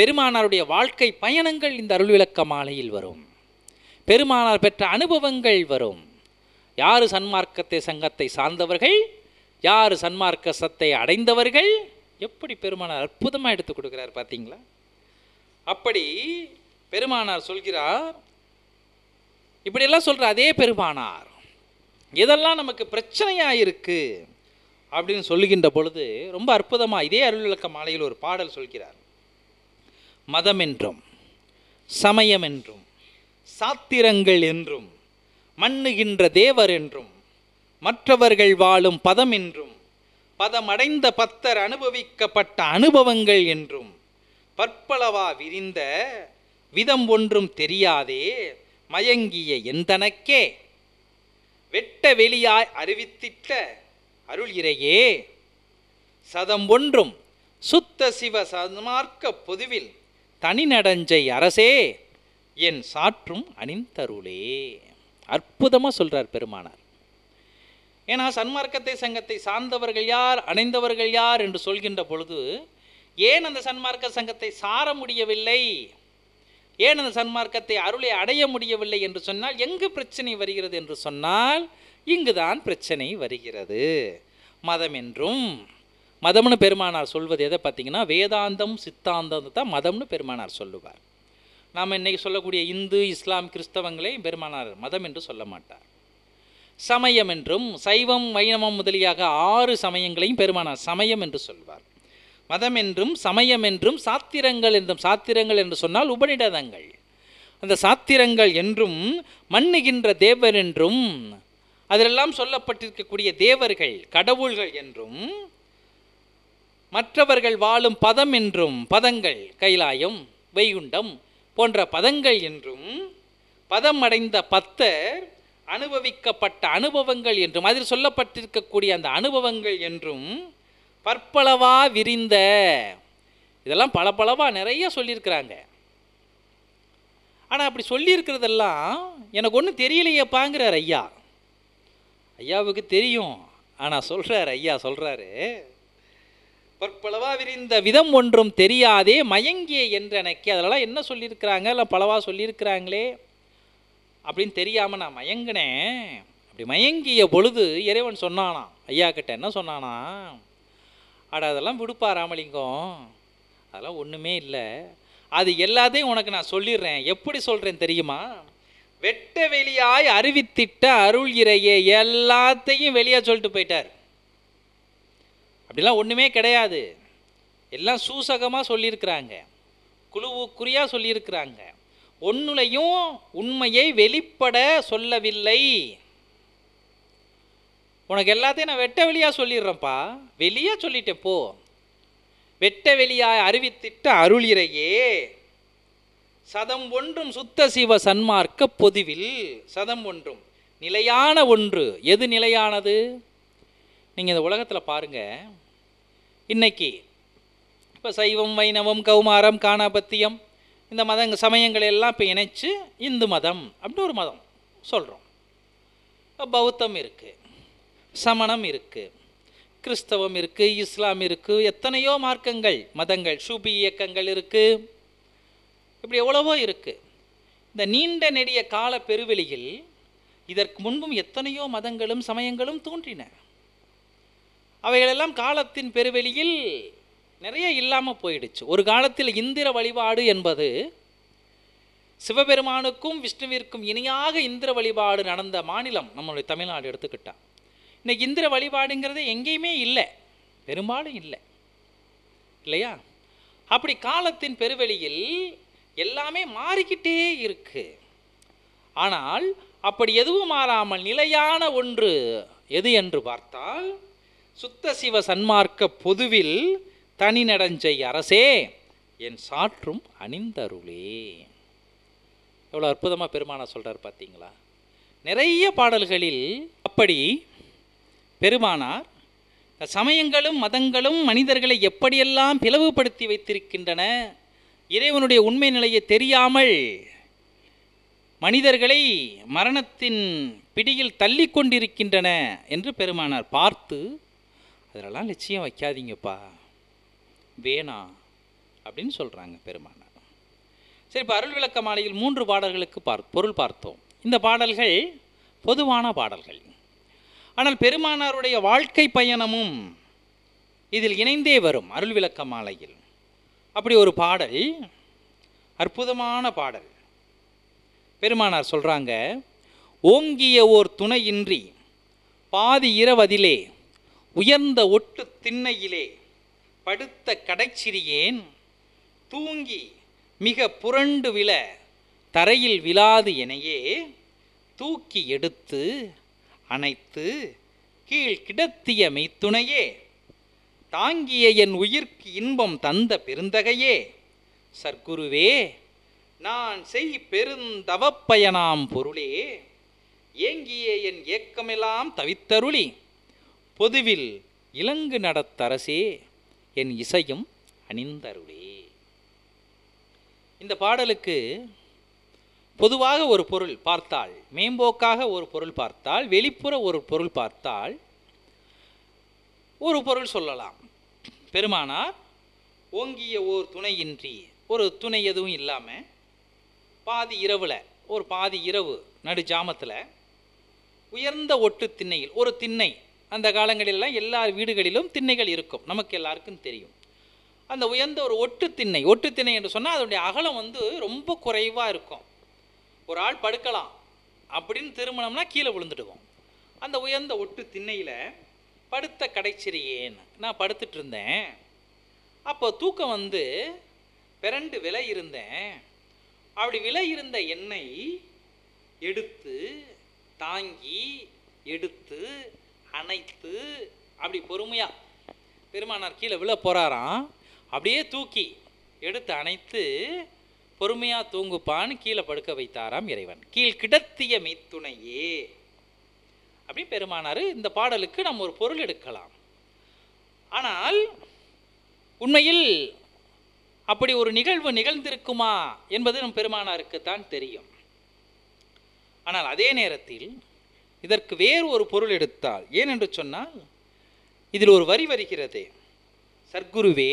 பெருமானாருடைய வாழ்க்கை பயணங்கள் இந்த அருள் விளக்க மாலையில் வரும் பெருமானார் பெற்ற அனுபவங்கள் வரும் யார் சன்மார்க்கத்தை சங்கத்தை சார்ந்தவர்கள் யார் சன்மார்க்க சத்தை அடைந்தவர்கள் எப்படி பெருமானார் அற்புதமாக எடுத்து கொடுக்குறார் பார்த்தீங்களா அப்படி பெருமானார் சொல்கிறார் இப்படியெல்லாம் சொல்கிற அதே பெருமானார் இதெல்லாம் நமக்கு பிரச்சனையாக இருக்குது அப்படின்னு சொல்லுகின்ற பொழுது ரொம்ப அற்புதமாக இதே அருள்விளக்க மாலையில் ஒரு பாடல் சொல்கிறார் மதம் என்றும் சமயம் என்றும் சாத்திரங்கள் என்றும் மண்ணுகின்ற தேவர் என்றும் மற்றவர்கள் வாழும் பதம் என்றும் பதமடைந்த பத்தர் அனுபவிக்கப்பட்ட அனுபவங்கள் என்றும் பற்பளவா விரிந்த விதம் ஒன்றும் தெரியாதே மயங்கிய எந்தனக்கே வெட்ட வெளியாய் அறிவித்திட்ட அருள் இறையே சதம் ஒன்றும் சுத்த சிவ சதமார்க்க பொதுவில் நடஞ்சை அரசே என் சாற்றும் அணிந்தருளே அற்புதமாக சொல்கிறார் பெருமானார் ஏன்னா சன்மார்க்கத்தை சங்கத்தை சார்ந்தவர்கள் யார் அணைந்தவர்கள் யார் என்று சொல்கின்ற பொழுது ஏன் அந்த சன்மார்க்க சங்கத்தை சார முடியவில்லை ஏன் அந்த சன்மார்க்கத்தை அருளை அடைய முடியவில்லை என்று சொன்னால் எங்கு பிரச்சனை வருகிறது என்று சொன்னால் இங்குதான் பிரச்சனை வருகிறது மதம் என்றும் மதம்னு பெருமானார் சொல்வது எதை பார்த்தீங்கன்னா வேதாந்தம் சித்தாந்தம் தான் மதம்னு பெருமானார் சொல்லுவார் நாம் இன்றைக்கி சொல்லக்கூடிய இந்து இஸ்லாம் கிறிஸ்தவங்களை பெருமானார் மதம் என்று சொல்ல மாட்டார் சமயம் என்றும் சைவம் வைணவம் முதலியாக ஆறு சமயங்களையும் பெருமானார் சமயம் என்று சொல்வார் மதம் என்றும் சமயம் என்றும் சாத்திரங்கள் என்றும் சாத்திரங்கள் என்று சொன்னால் உபநிடதங்கள் அந்த சாத்திரங்கள் என்றும் மண்ணுகின்ற தேவர் என்றும் அதிலெல்லாம் சொல்லப்பட்டிருக்கக்கூடிய தேவர்கள் கடவுள்கள் என்றும் மற்றவர்கள் வாழும் பதம் என்றும் பதங்கள் கைலாயம் வைகுண்டம் போன்ற பதங்கள் என்றும் பதம் அடைந்த பத்தர் அனுபவிக்கப்பட்ட அனுபவங்கள் என்றும் அதில் சொல்லப்பட்டிருக்கக்கூடிய அந்த அனுபவங்கள் என்றும் பற்பளவா விரிந்த இதெல்லாம் பல பலவாக நிறைய சொல்லியிருக்கிறாங்க ஆனால் அப்படி சொல்லியிருக்கிறதெல்லாம் எனக்கு ஒன்றும் தெரியலையேப்பாங்கிறார் ஐயா ஐயாவுக்கு தெரியும் ஆனால் சொல்கிறார் ஐயா சொல்கிறாரு பற்பளவா விரிந்த விதம் ஒன்றும் தெரியாதே மயங்கிய எனக்கு அதெல்லாம் என்ன சொல்லியிருக்கிறாங்க இல்லை பலவா சொல்லியிருக்கிறாங்களே அப்படின்னு தெரியாமல் நான் மயங்கினேன் அப்படி மயங்கிய பொழுது இறைவன் சொன்னானா ஐயா கிட்ட என்ன சொன்னானா அட அதெல்லாம் விடுப்பா ராமலிங்கம் அதெல்லாம் ஒன்றுமே இல்லை அது எல்லாத்தையும் உனக்கு நான் சொல்லிடுறேன் எப்படி சொல்கிறேன் தெரியுமா வெட்ட வெளியாய் அறிவித்திட்ட அருள் இறையே எல்லாத்தையும் வெளியே சொல்லிட்டு போயிட்டார் அப்படிலாம் ஒன்றுமே கிடையாது எல்லாம் சூசகமாக சொல்லியிருக்கிறாங்க குழுவுக்குறியாக சொல்லியிருக்கிறாங்க ஒன்னுலையும் உண்மையை வெளிப்பட சொல்லவில்லை உனக்கு எல்லாத்தையும் நான் வெட்ட வெளியாக சொல்லிடுறேன்ப்பா வெளியாக சொல்லிட்டேன் போ வெட்ட வெளியாய் அறிவித்திட்ட அருளிறையே சதம் ஒன்றும் சுத்த சிவ சன்மார்க்க பொதுவில் சதம் ஒன்றும் நிலையான ஒன்று எது நிலையானது நீங்கள் இந்த உலகத்தில் பாருங்கள் இன்றைக்கி இப்போ சைவம் வைணவம் கௌமாரம் காணாபத்தியம் இந்த மத சமயங்கள் எல்லாம் இப்போ இணைச்சு இந்து மதம் அப்படின்னு ஒரு மதம் சொல்கிறோம் பௌத்தம் இருக்குது சமணம் இருக்குது கிறிஸ்தவம் இருக்குது இஸ்லாம் இருக்குது எத்தனையோ மார்க்கங்கள் மதங்கள் சூபி இயக்கங்கள் இருக்குது இப்படி எவ்வளவோ இருக்குது இந்த நீண்ட நெடிய கால பெருவெளியில் இதற்கு முன்பும் எத்தனையோ மதங்களும் சமயங்களும் தோன்றின அவைகளெல்லாம் காலத்தின் பெருவெளியில் நிறைய இல்லாமல் போயிடுச்சு ஒரு காலத்தில் இந்திர வழிபாடு என்பது சிவபெருமானுக்கும் விஷ்ணுவிற்கும் இணையாக இந்திர வழிபாடு நடந்த மாநிலம் நம்மளுடைய தமிழ்நாடு எடுத்துக்கிட்டா இன்னைக்கு இந்திர வழிபாடுங்கிறது எங்கேயுமே இல்லை பெரும்பாலும் இல்லை இல்லையா அப்படி காலத்தின் பெருவெளியில் எல்லாமே மாறிக்கிட்டே இருக்கு ஆனால் அப்படி எதுவும் மாறாமல் நிலையான ஒன்று எது என்று பார்த்தால் சுத்த சிவ சன்மார்க்க பொதுவில் தனி நடஞ்சை அரசே என் சாற்றும் அணிந்தருளே எவ்வளோ அற்புதமாக பெருமானா சொல்கிறார் பார்த்தீங்களா நிறைய பாடல்களில் அப்படி பெருமானார் சமயங்களும் மதங்களும் மனிதர்களை எப்படியெல்லாம் பிளவுபடுத்தி வைத்திருக்கின்றன இறைவனுடைய உண்மை நிலையை தெரியாமல் மனிதர்களை மரணத்தின் பிடியில் தள்ளி கொண்டிருக்கின்றன என்று பெருமானார் பார்த்து அதெல்லாம் லட்சியம் வைக்காதீங்கப்பா வேணாம் அப்படின்னு சொல்கிறாங்க பெருமானார் சரி இப்போ அருள் விளக்க மாலையில் மூன்று பாடல்களுக்கு பார் பொருள் பார்த்தோம் இந்த பாடல்கள் பொதுவான பாடல்கள் ஆனால் பெருமானாருடைய வாழ்க்கை பயணமும் இதில் இணைந்தே வரும் அருள் விளக்க மாலையில் அப்படி ஒரு பாடல் அற்புதமான பாடல் பெருமானார் சொல்கிறாங்க ஓங்கிய ஓர் துணையின்றி பாதி இரவதிலே உயர்ந்த ஒட்டு திண்ணையிலே படுத்த கடைச்சிறியேன் தூங்கி மிக புரண்டு விழ தரையில் விழாது எனையே தூக்கி எடுத்து அணைத்து கீழ் கிடத்திய மெய்த்துணையே தாங்கிய என் உயிர்க்கு இன்பம் தந்த பெருந்தகையே சர்க்குருவே நான் செய் பெருந்தவப்பயனாம் பொருளே ஏங்கிய என் ஏக்கமெல்லாம் தவித்தருளி பொதுவில் இலங்கு நடத்தரசே என் இசையும் அணிந்தருளே இந்த பாடலுக்கு பொதுவாக ஒரு பொருள் பார்த்தால் மேம்போக்காக ஒரு பொருள் பார்த்தால் வெளிப்புற ஒரு பொருள் பார்த்தால் ஒரு பொருள் சொல்லலாம் பெருமானார் ஓங்கிய ஓர் துணையின்றி ஒரு துணை எதுவும் இல்லாமல் பாதி இரவில் ஒரு பாதி இரவு நடு ஜாமத்தில் உயர்ந்த ஒட்டு திண்ணையில் ஒரு திண்ணை அந்த காலங்களிலெல்லாம் எல்லா வீடுகளிலும் திண்ணைகள் இருக்கும் நமக்கு எல்லாருக்கும் தெரியும் அந்த உயர்ந்த ஒரு ஒட்டு திண்ணை ஒட்டு திண்ணை என்று சொன்னால் அதனுடைய அகலம் வந்து ரொம்ப குறைவாக இருக்கும் ஒரு ஆள் படுக்கலாம் அப்படின்னு திருமணம்னா கீழே விழுந்துடுவோம் அந்த உயர்ந்த ஒட்டு திண்ணையில் படுத்த கடைச்சிறியேன் நான் படுத்துட்டு இருந்தேன் அப்போ தூக்கம் வந்து பிறண்டு விலை இருந்தேன் அப்படி விலை இருந்த எண்ணெய் எடுத்து தாங்கி எடுத்து அணைத்து அப்படி பொறுமையாக பெருமானார் கீழே விழ போகிறாராம் அப்படியே தூக்கி எடுத்து அணைத்து பொறுமையாக தூங்குப்பான்னு கீழே படுக்க வைத்தாராம் இறைவன் கீழ் கிடத்திய மெய்த்துணையே அப்படி பெருமானார் இந்த பாடலுக்கு நம்ம ஒரு பொருள் எடுக்கலாம் ஆனால் உண்மையில் அப்படி ஒரு நிகழ்வு நிகழ்ந்திருக்குமா என்பது நம் பெருமானாருக்கு தான் தெரியும் ஆனால் அதே நேரத்தில் இதற்கு வேறு ஒரு பொருள் எடுத்தால் ஏனென்று சொன்னால் இதில் ஒரு வரி வருகிறது சர்க்குருவே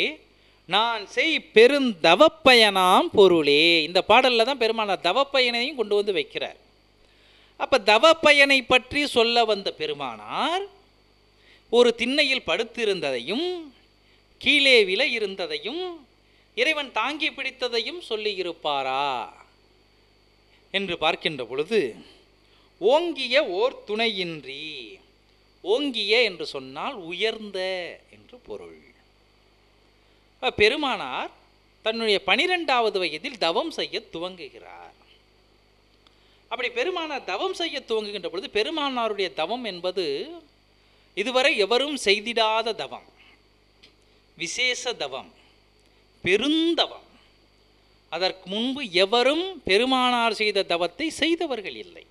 நான் செய் பெருந்தவப்பயனாம் பொருளே இந்த பாடலில் தான் பெருமானார் தவப்பயனையும் கொண்டு வந்து வைக்கிறார் அப்போ தவப்பயனை பற்றி சொல்ல வந்த பெருமானார் ஒரு திண்ணையில் படுத்திருந்ததையும் கீழே வில இருந்ததையும் இறைவன் தாங்கி பிடித்ததையும் சொல்லியிருப்பாரா என்று பார்க்கின்ற பொழுது ஓங்கிய ஓர் துணையின்றி ஓங்கிய என்று சொன்னால் உயர்ந்த என்று பொருள் பெருமானார் தன்னுடைய பனிரெண்டாவது வயதில் தவம் செய்ய துவங்குகிறார் அப்படி பெருமானார் தவம் செய்ய துவங்குகின்ற பொழுது பெருமானாருடைய தவம் என்பது இதுவரை எவரும் செய்திடாத தவம் விசேஷ தவம் பெருந்தவம் அதற்கு முன்பு எவரும் பெருமானார் செய்த தவத்தை செய்தவர்கள் இல்லை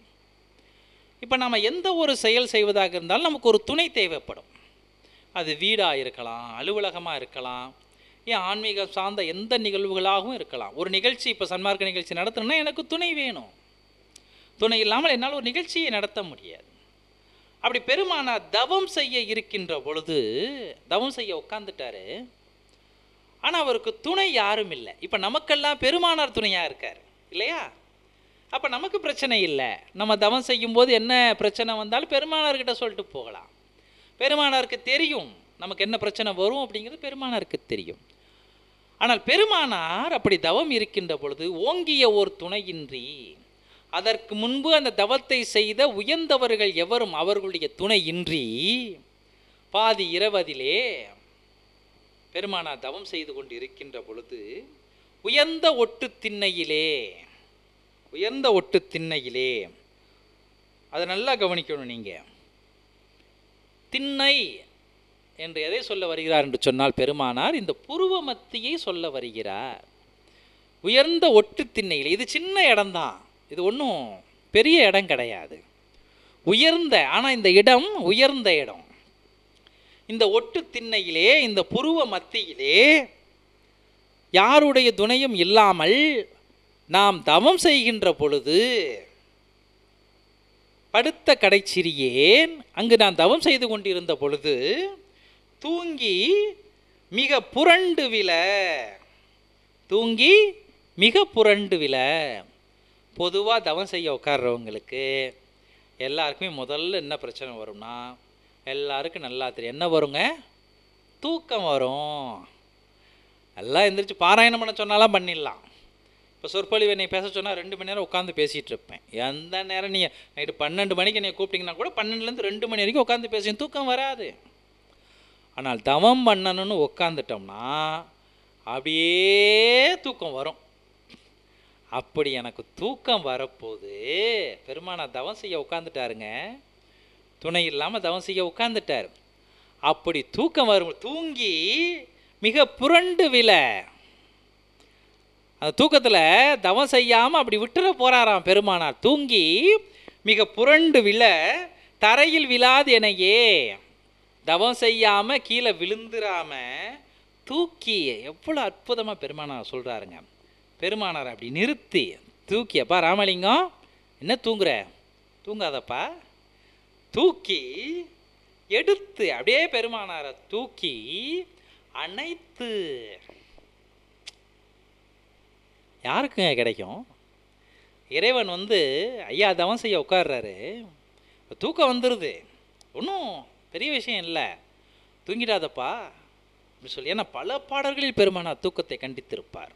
இப்போ நம்ம எந்த ஒரு செயல் செய்வதாக இருந்தாலும் நமக்கு ஒரு துணை தேவைப்படும் அது வீடாக இருக்கலாம் அலுவலகமாக இருக்கலாம் ஏன் ஆன்மீகம் சார்ந்த எந்த நிகழ்வுகளாகவும் இருக்கலாம் ஒரு நிகழ்ச்சி இப்போ சன்மார்க்க நிகழ்ச்சி நடத்தணும்னா எனக்கு துணை வேணும் துணை இல்லாமல் என்னால் ஒரு நிகழ்ச்சியை நடத்த முடியாது அப்படி பெருமானா தவம் செய்ய இருக்கின்ற பொழுது தவம் செய்ய உட்காந்துட்டாரு ஆனால் அவருக்கு துணை யாரும் இல்லை இப்போ நமக்கெல்லாம் பெருமானார் துணையாக இருக்கார் இல்லையா அப்போ நமக்கு பிரச்சனை இல்லை நம்ம தவம் செய்யும்போது என்ன பிரச்சனை வந்தாலும் பெருமானார்கிட்ட சொல்லிட்டு போகலாம் பெருமானாருக்கு தெரியும் நமக்கு என்ன பிரச்சனை வரும் அப்படிங்கிறது பெருமானாருக்கு தெரியும் ஆனால் பெருமானார் அப்படி தவம் இருக்கின்ற பொழுது ஓங்கிய ஓர் துணையின்றி அதற்கு முன்பு அந்த தவத்தை செய்த உயர்ந்தவர்கள் எவரும் அவர்களுடைய துணையின்றி பாதி இரவதிலே பெருமானார் தவம் செய்து கொண்டு இருக்கின்ற பொழுது உயர்ந்த ஒட்டு திண்ணையிலே உயர்ந்த ஒட்டு திண்ணையிலே அதை நல்லா கவனிக்கணும் நீங்கள் திண்ணை என்று எதை சொல்ல வருகிறார் என்று சொன்னால் பெருமானார் இந்த புருவ மத்தியை சொல்ல வருகிறார் உயர்ந்த ஒட்டு திண்ணையில் இது சின்ன இடம்தான் இது ஒன்றும் பெரிய இடம் கிடையாது உயர்ந்த ஆனால் இந்த இடம் உயர்ந்த இடம் இந்த ஒட்டு திண்ணையிலே இந்த புருவ மத்தியிலே யாருடைய துணையும் இல்லாமல் நாம் தவம் செய்கின்ற பொழுது படுத்த கடைச்சிறியேன் அங்கு நான் தவம் செய்து கொண்டிருந்த பொழுது தூங்கி மிக புரண்டு வில தூங்கி மிக புரண்டு வில பொதுவாக தவம் செய்ய உட்கார்றவங்களுக்கு எல்லாருக்குமே முதல்ல என்ன பிரச்சனை வரும்னா எல்லாருக்கும் நல்லா தெரியும் என்ன வருங்க தூக்கம் வரும் எல்லாம் எந்திரிச்சு பாராயணம் பண்ண சொன்னாலாம் பண்ணிடலாம் இப்போ சொற்பொழிவு என்னை பேச சொன்னால் ரெண்டு மணி நேரம் உட்காந்து பேசிகிட்டு இருப்பேன் எந்த நேரம் நீங்கள் நைட்டு பன்னெண்டு மணிக்கு என்னை கூப்பிட்டிங்கன்னா கூட பன்னெண்டுலேருந்து ரெண்டு மணி வரைக்கும் உட்காந்து பேசி தூக்கம் வராது ஆனால் தவம் பண்ணணும்னு உட்காந்துட்டோம்னா அப்படியே தூக்கம் வரும் அப்படி எனக்கு தூக்கம் வரப்போது பெருமானா தவம் செய்ய உட்காந்துட்டாருங்க துணை இல்லாமல் தவம் செய்ய உட்காந்துட்டார் அப்படி தூக்கம் வரும் தூங்கி மிக புரண்டு விலை அந்த தூக்கத்தில் தவம் செய்யாமல் அப்படி விட்டுற போகிறாராம் பெருமானார் தூங்கி மிக புரண்டு விழ தரையில் விழாது எனையே தவம் செய்யாமல் கீழே விழுந்துராம தூக்கி எவ்வளோ அற்புதமாக பெருமானார் சொல்கிறாருங்க பெருமானார் அப்படி நிறுத்தி தூக்கி அப்பா ராமலிங்கம் என்ன தூங்குற தூங்காதப்பா தூக்கி எடுத்து அப்படியே பெருமானாரை தூக்கி அனைத்து யாருக்குங்க கிடைக்கும் இறைவன் வந்து ஐயா தவம் செய்ய உட்காடுறாரு தூக்கம் வந்துடுது ஒன்றும் பெரிய விஷயம் இல்லை தூங்கிடாதப்பா அப்படின்னு சொல்லி ஏன்னா பல பாடல்களில் பெருமானார் தூக்கத்தை கண்டித்திருப்பார்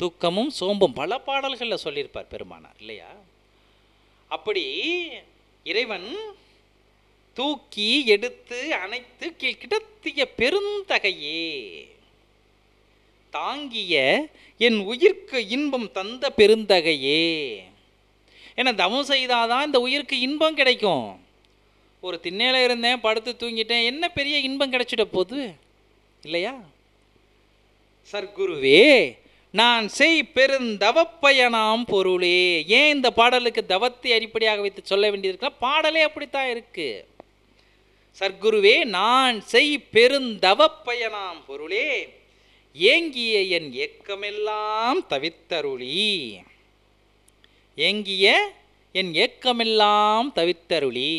தூக்கமும் சோம்பும் பல பாடல்களில் சொல்லியிருப்பார் பெருமானார் இல்லையா அப்படி இறைவன் தூக்கி எடுத்து அணைத்து கிடத்திய பெருந்தகையே தாங்கிய என் உயிர்க்கு இன்பம் தந்த பெருந்தகையே ஏன்னா தவம் செய்தாதான் இந்த உயிருக்கு இன்பம் கிடைக்கும் ஒரு திண்ணையில் இருந்தேன் படுத்து தூங்கிட்டேன் என்ன பெரிய இன்பம் கிடைச்சிட போது இல்லையா சர்க்குருவே நான் செய் பெருந்தவப்பயனாம் பொருளே ஏன் இந்த பாடலுக்கு தவத்தை அடிப்படையாக வைத்து சொல்ல வேண்டியிருக்கலாம் பாடலே அப்படித்தான் இருக்கு சர்க்குருவே நான் செய் பெருந்தவப்பயனாம் பொருளே ஏங்கிய என் ஏக்கமெல்லாம் தவித்தருளி ஏங்கிய என் ஏக்கமெல்லாம் தவித்தருளி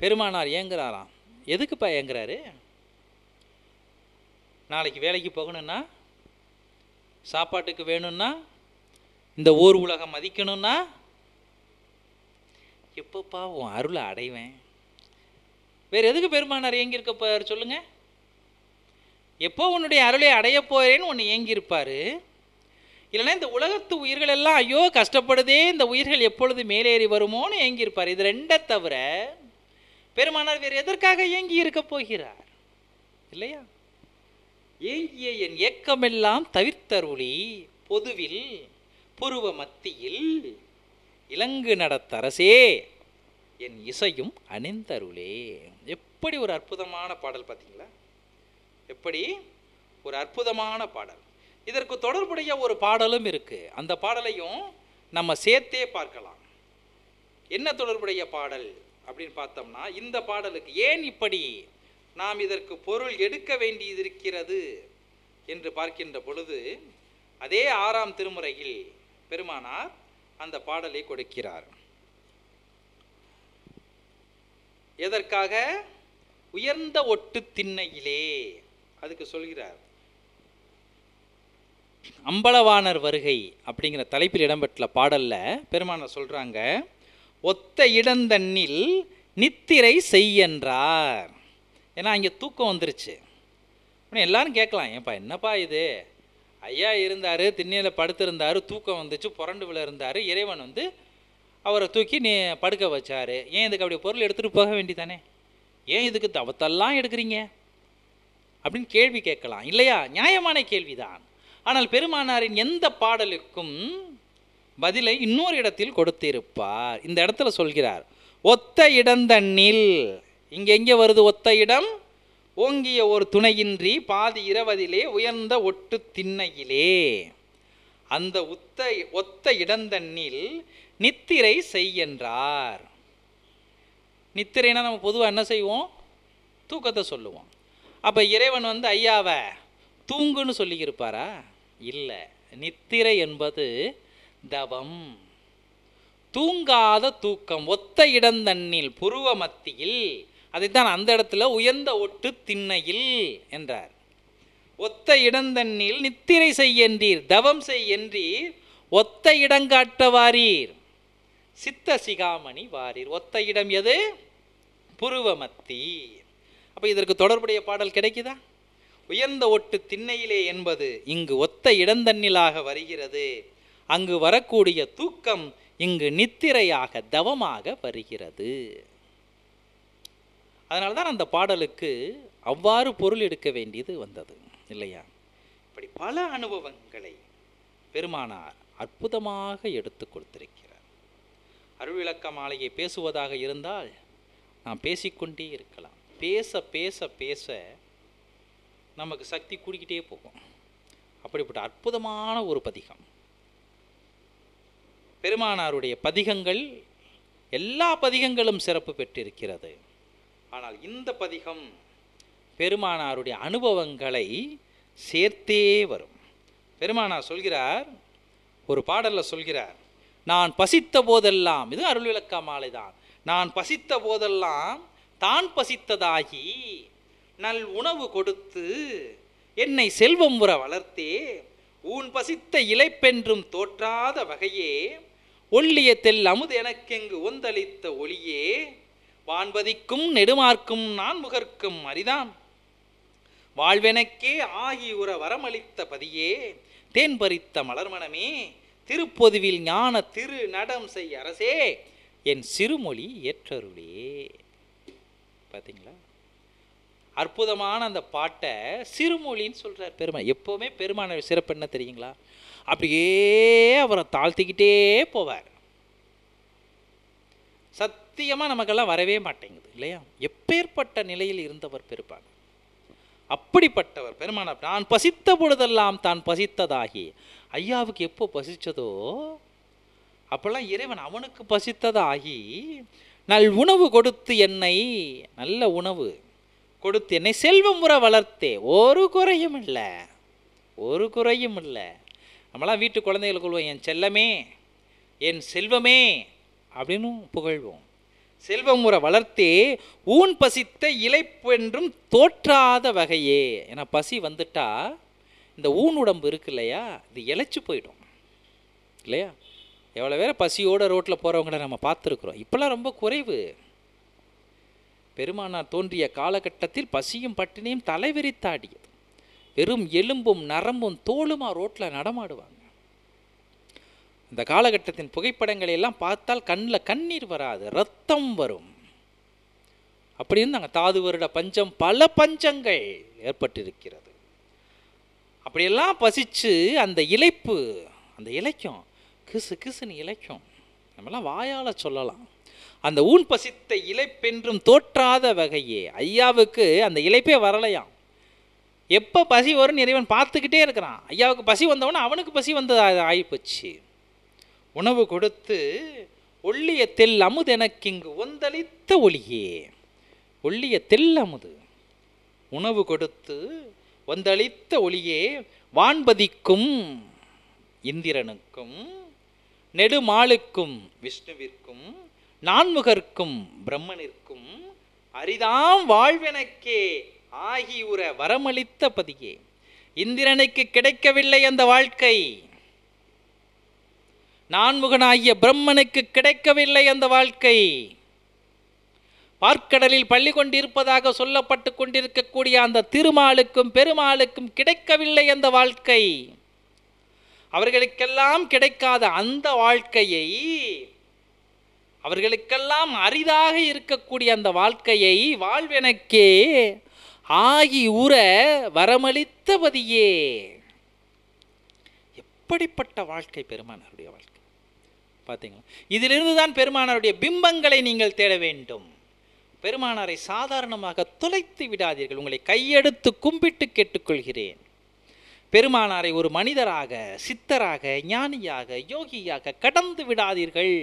பெருமானார் ஏங்குறாராம் எதுக்குப்பா ஏங்குறாரு நாளைக்கு வேலைக்கு போகணும்னா சாப்பாட்டுக்கு வேணும்னா இந்த ஊர் உலகம் மதிக்கணும்னா எப்பப்பா உன் அருளை அடைவேன் வேறு எதுக்கு பெருமானார் ஏங்கியிருக்க போயார் சொல்லுங்கள் எப்போ உன்னுடைய அருளை அடைய போகிறேன்னு ஒன்று ஏங்கியிருப்பார் இல்லைனா இந்த உலகத்து உயிர்கள் எல்லாம் ஐயோ கஷ்டப்படுதே இந்த உயிர்கள் எப்பொழுது மேலேறி வருமோன்னு ஏங்கியிருப்பார் இது ரெண்டை தவிர பெருமானார் வேறு எதற்காக ஏங்கி இருக்க போகிறார் இல்லையா ஏங்கிய என் ஏக்கமெல்லாம் தவிர்த்தருளி பொதுவில் புருவ மத்தியில் இலங்கு நடத்தரசே என் இசையும் அணிந்தருளே எப்படி ஒரு அற்புதமான பாடல் பார்த்தீங்களா எப்படி ஒரு அற்புதமான பாடல் இதற்கு தொடர்புடைய ஒரு பாடலும் இருக்குது அந்த பாடலையும் நம்ம சேர்த்தே பார்க்கலாம் என்ன தொடர்புடைய பாடல் அப்படின்னு பார்த்தோம்னா இந்த பாடலுக்கு ஏன் இப்படி நாம் இதற்கு பொருள் எடுக்க வேண்டியதிருக்கிறது என்று பார்க்கின்ற பொழுது அதே ஆறாம் திருமுறையில் பெருமானார் அந்த பாடலை கொடுக்கிறார் எதற்காக உயர்ந்த ஒட்டு திண்ணையிலே அதுக்கு சொல்கிறார் அம்பலவாணர் வருகை அப்படிங்கிற தலைப்பில் இடம்பெற்ற பாடலில் பெருமான சொல்கிறாங்க ஒத்த இடந்தண்ணில் நித்திரை செய்யன்றார் ஏன்னா அங்கே தூக்கம் வந்துருச்சு எல்லாரும் கேட்கலாம் ஏன்ப்பா என்னப்பா இது ஐயா இருந்தார் திண்ணியில் படுத்திருந்தார் தூக்கம் வந்துச்சு புரண்டு விழ இருந்தார் இறைவன் வந்து அவரை தூக்கி நீ படுக்க வச்சார் ஏன் இதுக்கு அப்படி பொருள் எடுத்துகிட்டு போக வேண்டிதானே ஏன் இதுக்கு தவத்தெல்லாம் எடுக்கிறீங்க அப்படின்னு கேள்வி கேட்கலாம் இல்லையா நியாயமான கேள்விதான் ஆனால் பெருமானாரின் எந்த பாடலுக்கும் பதிலை இன்னொரு இடத்தில் கொடுத்திருப்பார் இந்த இடத்துல சொல்கிறார் ஒத்த இடந்தண்ணில் இங்கே எங்கே வருது ஒத்த இடம் ஓங்கிய ஒரு துணையின்றி பாதி இரவதிலே உயர்ந்த ஒட்டு திண்ணையிலே அந்த உத்த ஒத்த இடந்தண்ணில் நித்திரை செய்யென்றார் நித்திரைனா நம்ம பொதுவாக என்ன செய்வோம் தூக்கத்தை சொல்லுவோம் அப்போ இறைவன் வந்து ஐயாவை தூங்குன்னு சொல்லியிருப்பாரா இல்லை நித்திரை என்பது தவம் தூங்காத தூக்கம் ஒத்த இடந்தண்ணில் புருவ மத்தியில் அதைத்தான் அந்த இடத்துல உயர்ந்த ஒட்டு திண்ணையில் என்றார் ஒத்த இடந்தண்ணில் நித்திரை செய்யென்றீர் தவம் செய்யென்றீர் ஒத்த இடங்காட்ட வாரீர் சித்த சிகாமணி வாரீர் ஒத்த இடம் எது புருவமத்தி அப்போ இதற்கு தொடர்புடைய பாடல் கிடைக்குதா உயர்ந்த ஒட்டு திண்ணையிலே என்பது இங்கு ஒத்த இடந்தண்ணிலாக வருகிறது அங்கு வரக்கூடிய தூக்கம் இங்கு நித்திரையாக தவமாக வருகிறது அதனால தான் அந்த பாடலுக்கு அவ்வாறு பொருள் எடுக்க வேண்டியது வந்தது இல்லையா இப்படி பல அனுபவங்களை பெருமானார் அற்புதமாக எடுத்து கொடுத்திருக்கிறார் அருள்விளக்க மாலையை பேசுவதாக இருந்தால் நாம் பேசிக்கொண்டே இருக்கலாம் பேச பேச பேச நமக்கு சக்தி கூடிக்கிட்டே போகும் அப்படிப்பட்ட அற்புதமான ஒரு பதிகம் பெருமானாருடைய பதிகங்கள் எல்லா பதிகங்களும் சிறப்பு பெற்றிருக்கிறது ஆனால் இந்த பதிகம் பெருமானாருடைய அனுபவங்களை சேர்த்தே வரும் பெருமானார் சொல்கிறார் ஒரு பாடலில் சொல்கிறார் நான் பசித்த போதெல்லாம் இது அருள் விளக்க மாலை தான் நான் பசித்த போதெல்லாம் தான் பசித்ததாகி நல் உணவு கொடுத்து என்னை செல்வம் உற வளர்த்தே ஊன் பசித்த இலைப்பென்றும் தோற்றாத வகையே ஒல்லிய தெல் அமுது எனக்கெங்கு ஒந்தளித்த ஒளியே வான்பதிக்கும் நெடுமார்க்கும் நான் முகர்க்கும் அரிதான் வாழ்வெனக்கே ஆகி உற வரமளித்த பதியே தேன் பறித்த மலர்மணமே திருப்பொதுவில் ஞான திரு நடம் செய் அரசே என் சிறுமொழி ஏற்றருளே பார்த்தீங்களா அற்புதமான அந்த பாட்டை சிறுமொழின்னு சொல்கிறார் பெருமை எப்போவுமே பெருமான சிறப்பு என்ன தெரியுங்களா அப்படியே அவரை தாழ்த்திக்கிட்டே போவார் சத்தியமாக நமக்கெல்லாம் வரவே மாட்டேங்குது இல்லையா எப்பேற்பட்ட நிலையில் இருந்தவர் பெருப்பார் அப்படிப்பட்டவர் பெருமான நான் பசித்த பொழுதெல்லாம் தான் பசித்ததாகி ஐயாவுக்கு எப்போ பசித்ததோ அப்போல்லாம் இறைவன் அவனுக்கு பசித்ததாகி நல் உணவு கொடுத்து என்னை நல்ல உணவு கொடுத்து என்னை செல்வம் முறை வளர்த்தே ஒரு குறையும் இல்லை ஒரு குறையும் இல்லை நம்மளாம் வீட்டு குழந்தைகளுக்கு கொள்வோம் என் செல்லமே என் செல்வமே அப்படின்னு புகழ்வோம் செல்வம் முறை வளர்த்தே ஊன் பசித்த என்றும் தோற்றாத வகையே ஏன்னா பசி வந்துட்டா இந்த ஊன் உடம்பு இருக்கு இல்லையா இது இழைச்சி போயிடும் இல்லையா எவ்வளோ பேர் பசியோட ரோட்டில் போகிறவங்கள நம்ம பார்த்துருக்குறோம் இப்போலாம் ரொம்ப குறைவு பெருமானார் தோன்றிய காலகட்டத்தில் பசியும் பட்டினியும் தலைவிரித்தாடியது வெறும் எலும்பும் நரம்பும் தோளுமாக ரோட்டில் நடமாடுவாங்க இந்த காலகட்டத்தின் புகைப்படங்களை எல்லாம் பார்த்தால் கண்ணில் கண்ணீர் வராது ரத்தம் வரும் அப்படி இருந்தாங்க தாது வருட பஞ்சம் பல பஞ்சங்கள் ஏற்பட்டிருக்கிறது அப்படியெல்லாம் பசிச்சு அந்த இழைப்பு அந்த இலைக்கும் கிசு கிசுன்னு இழைக்கும் நம்மளாம் வாயால் சொல்லலாம் அந்த ஊன் பசித்த இழைப்பென்றும் தோற்றாத வகையே ஐயாவுக்கு அந்த இழைப்பே வரலையாம் எப்போ பசி வரும்னு இறைவன் பார்த்துக்கிட்டே இருக்கிறான் ஐயாவுக்கு பசி வந்தவொடனே அவனுக்கு பசி வந்து ஆகிப்போச்சு உணவு கொடுத்து ஒள்ளிய தெல் அமுது எனக்கு இங்கு ஒந்தளித்த ஒளியே ஒள்ளிய தெல் அமுது உணவு கொடுத்து ஒந்தளித்த ஒளியே வான்பதிக்கும் இந்திரனுக்கும் நெடுமாளுக்கும் விஷ்ணுவிற்கும் நான்முகர்க்கும் பிரம்மனிற்கும் அரிதாம் வாழ்வெனக்கே ஆகியுற வரமளித்த பதியே இந்திரனுக்கு கிடைக்கவில்லை அந்த வாழ்க்கை நான்முகனாகிய பிரம்மனுக்கு கிடைக்கவில்லை அந்த வாழ்க்கை பார்க்கடலில் பள்ளி கொண்டிருப்பதாக சொல்லப்பட்டு கொண்டிருக்கக்கூடிய அந்த திருமாலுக்கும் பெருமாளுக்கும் கிடைக்கவில்லை அந்த வாழ்க்கை அவர்களுக்கெல்லாம் கிடைக்காத அந்த வாழ்க்கையை அவர்களுக்கெல்லாம் அரிதாக இருக்கக்கூடிய அந்த வாழ்க்கையை வாழ்வெனக்கே ஆகி உற வரமளித்தபதியே எப்படிப்பட்ட வாழ்க்கை பெருமானாருடைய வாழ்க்கை பார்த்தீங்களா இதிலிருந்து தான் பெருமானாருடைய பிம்பங்களை நீங்கள் தேட வேண்டும் பெருமானாரை சாதாரணமாக தொலைத்து விடாதீர்கள் உங்களை கையெடுத்து கும்பிட்டு கேட்டுக்கொள்கிறேன் பெருமானாரை ஒரு மனிதராக சித்தராக ஞானியாக யோகியாக கடந்து விடாதீர்கள்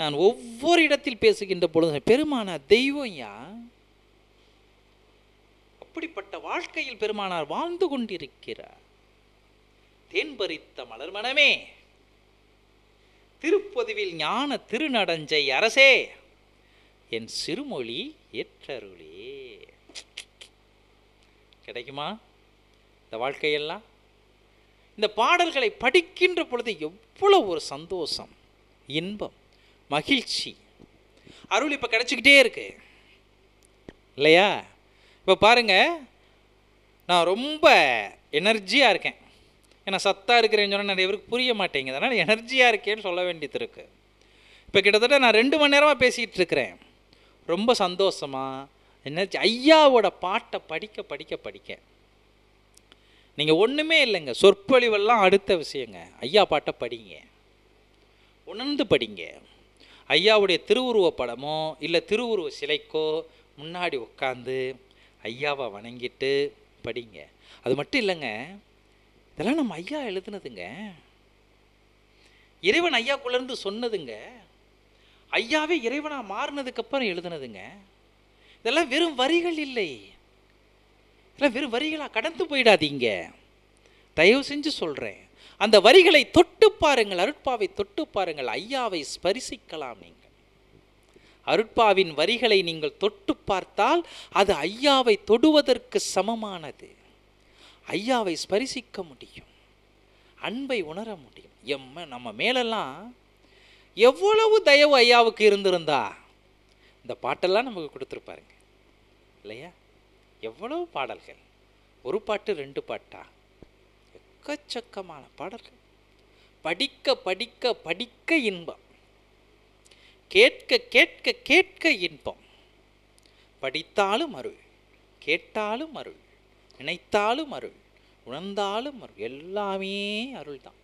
நான் ஒவ்வொரு இடத்தில் பேசுகின்ற பொழுது பெருமானார் யா அப்படிப்பட்ட வாழ்க்கையில் பெருமானார் வாழ்ந்து கொண்டிருக்கிறார் தேன் பறித்த மலர் மனமே திருப்பதுவில் ஞான திருநடஞ்சை அரசே என் சிறுமொழி ஏற்றருளே கிடைக்குமா இந்த வாழ்க்கையெல்லாம் இந்த பாடல்களை படிக்கின்ற பொழுது எவ்வளோ ஒரு சந்தோஷம் இன்பம் மகிழ்ச்சி அருள் இப்போ கிடச்சிக்கிட்டே இருக்கு இல்லையா இப்போ பாருங்கள் நான் ரொம்ப எனர்ஜியாக இருக்கேன் ஏன்னா சத்தாக இருக்கிறேன்னு சொன்னால் நிறைய பேருக்கு புரிய மாட்டேங்குது அதனால் எனர்ஜியாக இருக்கேன்னு சொல்ல வேண்டியது இருக்குது இப்போ கிட்டத்தட்ட நான் ரெண்டு மணி நேரமாக பேசிகிட்டு இருக்கிறேன் ரொம்ப சந்தோஷமாக எனர்ஜி ஐயாவோட பாட்டை படிக்க படிக்க படிக்க நீங்கள் ஒன்றுமே இல்லைங்க சொற்பொழிவெல்லாம் அடுத்த விஷயங்க ஐயா பாட்டை படிங்க உணர்ந்து படிங்க ஐயாவுடைய திருவுருவ படமோ இல்லை திருவுருவ சிலைக்கோ முன்னாடி உட்காந்து ஐயாவை வணங்கிட்டு படிங்க அது மட்டும் இல்லைங்க இதெல்லாம் நம்ம ஐயா எழுதுனதுங்க இறைவன் ஐயாக்குள்ளேருந்து சொன்னதுங்க ஐயாவே இறைவனாக மாறினதுக்கப்புறம் எழுதுனதுங்க இதெல்லாம் வெறும் வரிகள் இல்லை இல்லை வெறும் வரிகளாக கடந்து போயிடாதீங்க தயவு செஞ்சு சொல்கிறேன் அந்த வரிகளை தொட்டு பாருங்கள் அருட்பாவை தொட்டு பாருங்கள் ஐயாவை ஸ்பரிசிக்கலாம் நீங்கள் அருட்பாவின் வரிகளை நீங்கள் தொட்டு பார்த்தால் அது ஐயாவை தொடுவதற்கு சமமானது ஐயாவை ஸ்பரிசிக்க முடியும் அன்பை உணர முடியும் எம்ம நம்ம மேலெல்லாம் எவ்வளவு தயவு ஐயாவுக்கு இருந்திருந்தா இந்த பாட்டெல்லாம் நமக்கு கொடுத்துருப்பாருங்க இல்லையா எவ்வளவு பாடல்கள் ஒரு பாட்டு ரெண்டு பாட்டா எக்கச்சக்கமான பாடல்கள் படிக்க படிக்க படிக்க இன்பம் கேட்க கேட்க கேட்க இன்பம் படித்தாலும் அருள் கேட்டாலும் அருள் நினைத்தாலும் அருள் உணர்ந்தாலும் அருள் எல்லாமே அருள் தான்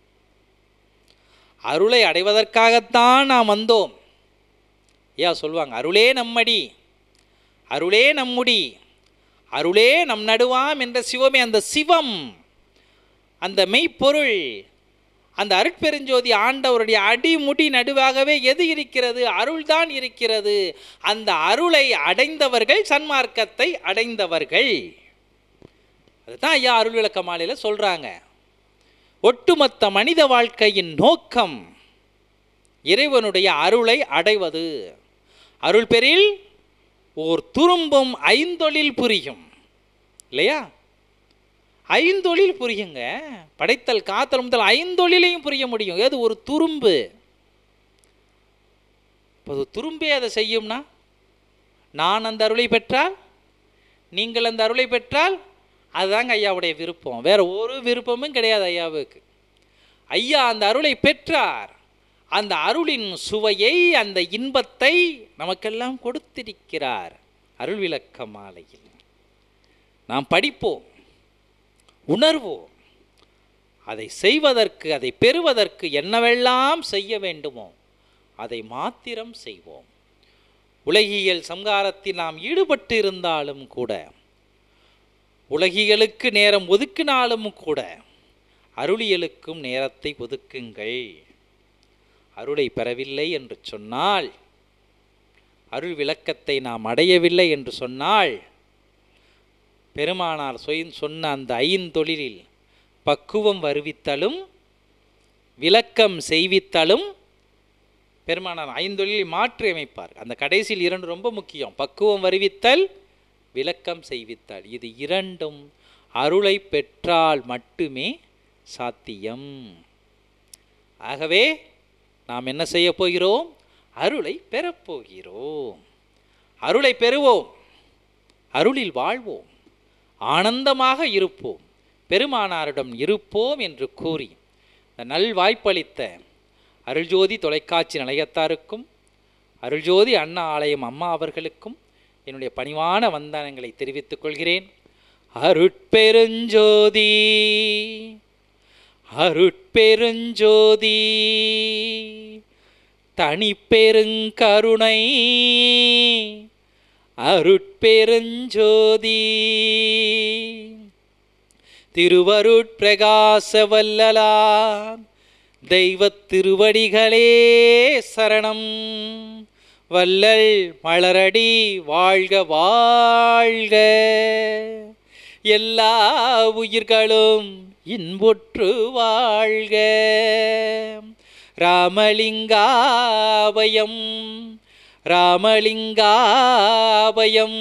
அருளை அடைவதற்காகத்தான் நாம் வந்தோம் ஏன் சொல்லுவாங்க அருளே நம்மடி அருளே நம்முடி அருளே நம் நடுவாம் என்ற சிவமே அந்த சிவம் அந்த மெய்ப்பொருள் அந்த அருட்பெருஞ்சோதி ஆண்டவருடைய அடிமுடி நடுவாகவே எது இருக்கிறது அருள்தான் இருக்கிறது அந்த அருளை அடைந்தவர்கள் சன்மார்க்கத்தை அடைந்தவர்கள் அதுதான் ஐயா அருள் விளக்க மாலையில் சொல்கிறாங்க ஒட்டுமொத்த மனித வாழ்க்கையின் நோக்கம் இறைவனுடைய அருளை அடைவது அருள் பெறில் ஓர் துரும்பும் ஐந்தொழில் புரியும் இல்லையா ஐந்தொழில் புரியுங்க படைத்தல் காத்தல் முதல் ஐந்தொழிலையும் புரிய முடியும் ஏது ஒரு துரும்பு இப்போ துரும்பே அதை செய்யும்னா நான் அந்த அருளை பெற்றால் நீங்கள் அந்த அருளை பெற்றால் அதுதாங்க ஐயாவுடைய விருப்பம் வேறு ஒரு விருப்பமும் கிடையாது ஐயாவுக்கு ஐயா அந்த அருளை பெற்றார் அந்த அருளின் சுவையை அந்த இன்பத்தை நமக்கெல்லாம் கொடுத்திருக்கிறார் அருள் விளக்க மாலையில் நாம் படிப்போம் உணர்வோம் அதை செய்வதற்கு அதை பெறுவதற்கு என்னவெல்லாம் செய்ய வேண்டுமோ அதை மாத்திரம் செய்வோம் உலகியல் சங்காரத்தில் நாம் ஈடுபட்டு இருந்தாலும் கூட உலகியலுக்கு நேரம் ஒதுக்கினாலும் கூட அருளியலுக்கும் நேரத்தை ஒதுக்குங்கள் அருளை பெறவில்லை என்று சொன்னால் அருள் விளக்கத்தை நாம் அடையவில்லை என்று சொன்னால் பெருமானார் சொன்ன அந்த ஐந்தொழிலில் பக்குவம் வருவித்தலும் விளக்கம் செய்வித்தலும் பெருமானார் ஐந்தொழிலில் மாற்றி அமைப்பார் அந்த கடைசியில் இரண்டு ரொம்ப முக்கியம் பக்குவம் வருவித்தல் விளக்கம் செய்வித்தல் இது இரண்டும் அருளை பெற்றால் மட்டுமே சாத்தியம் ஆகவே நாம் என்ன செய்ய போகிறோம் அருளை பெறப்போகிறோம் அருளை பெறுவோம் அருளில் வாழ்வோம் ஆனந்தமாக இருப்போம் பெருமானாரிடம் இருப்போம் என்று கூறி நல்வாய்ப்பளித்த அருள்ஜோதி தொலைக்காட்சி நிலையத்தாருக்கும் அருள்ஜோதி அண்ணா ஆலயம் அம்மா அவர்களுக்கும் என்னுடைய பணிவான வந்தனங்களை தெரிவித்துக் கொள்கிறேன் அருட்பெருஞ்சோதி அருட்பெருஞ்சோதி தனிப்பெருங்கருணை அருட்பெருஞ்சோதி திருவருட்பிரகாச வல்லலாம் தெய்வத் திருவடிகளே சரணம் வல்லல் மலரடி வாழ்க வாழ்க எல்லா உயிர்களும் இன்புற்று வாழ்க ராமலிங்காபயம் ராமலிங்காபயம்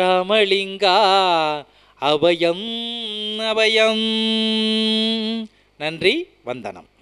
ராமலிங்கா அபயம் அபயம் நன்றி வந்தனம்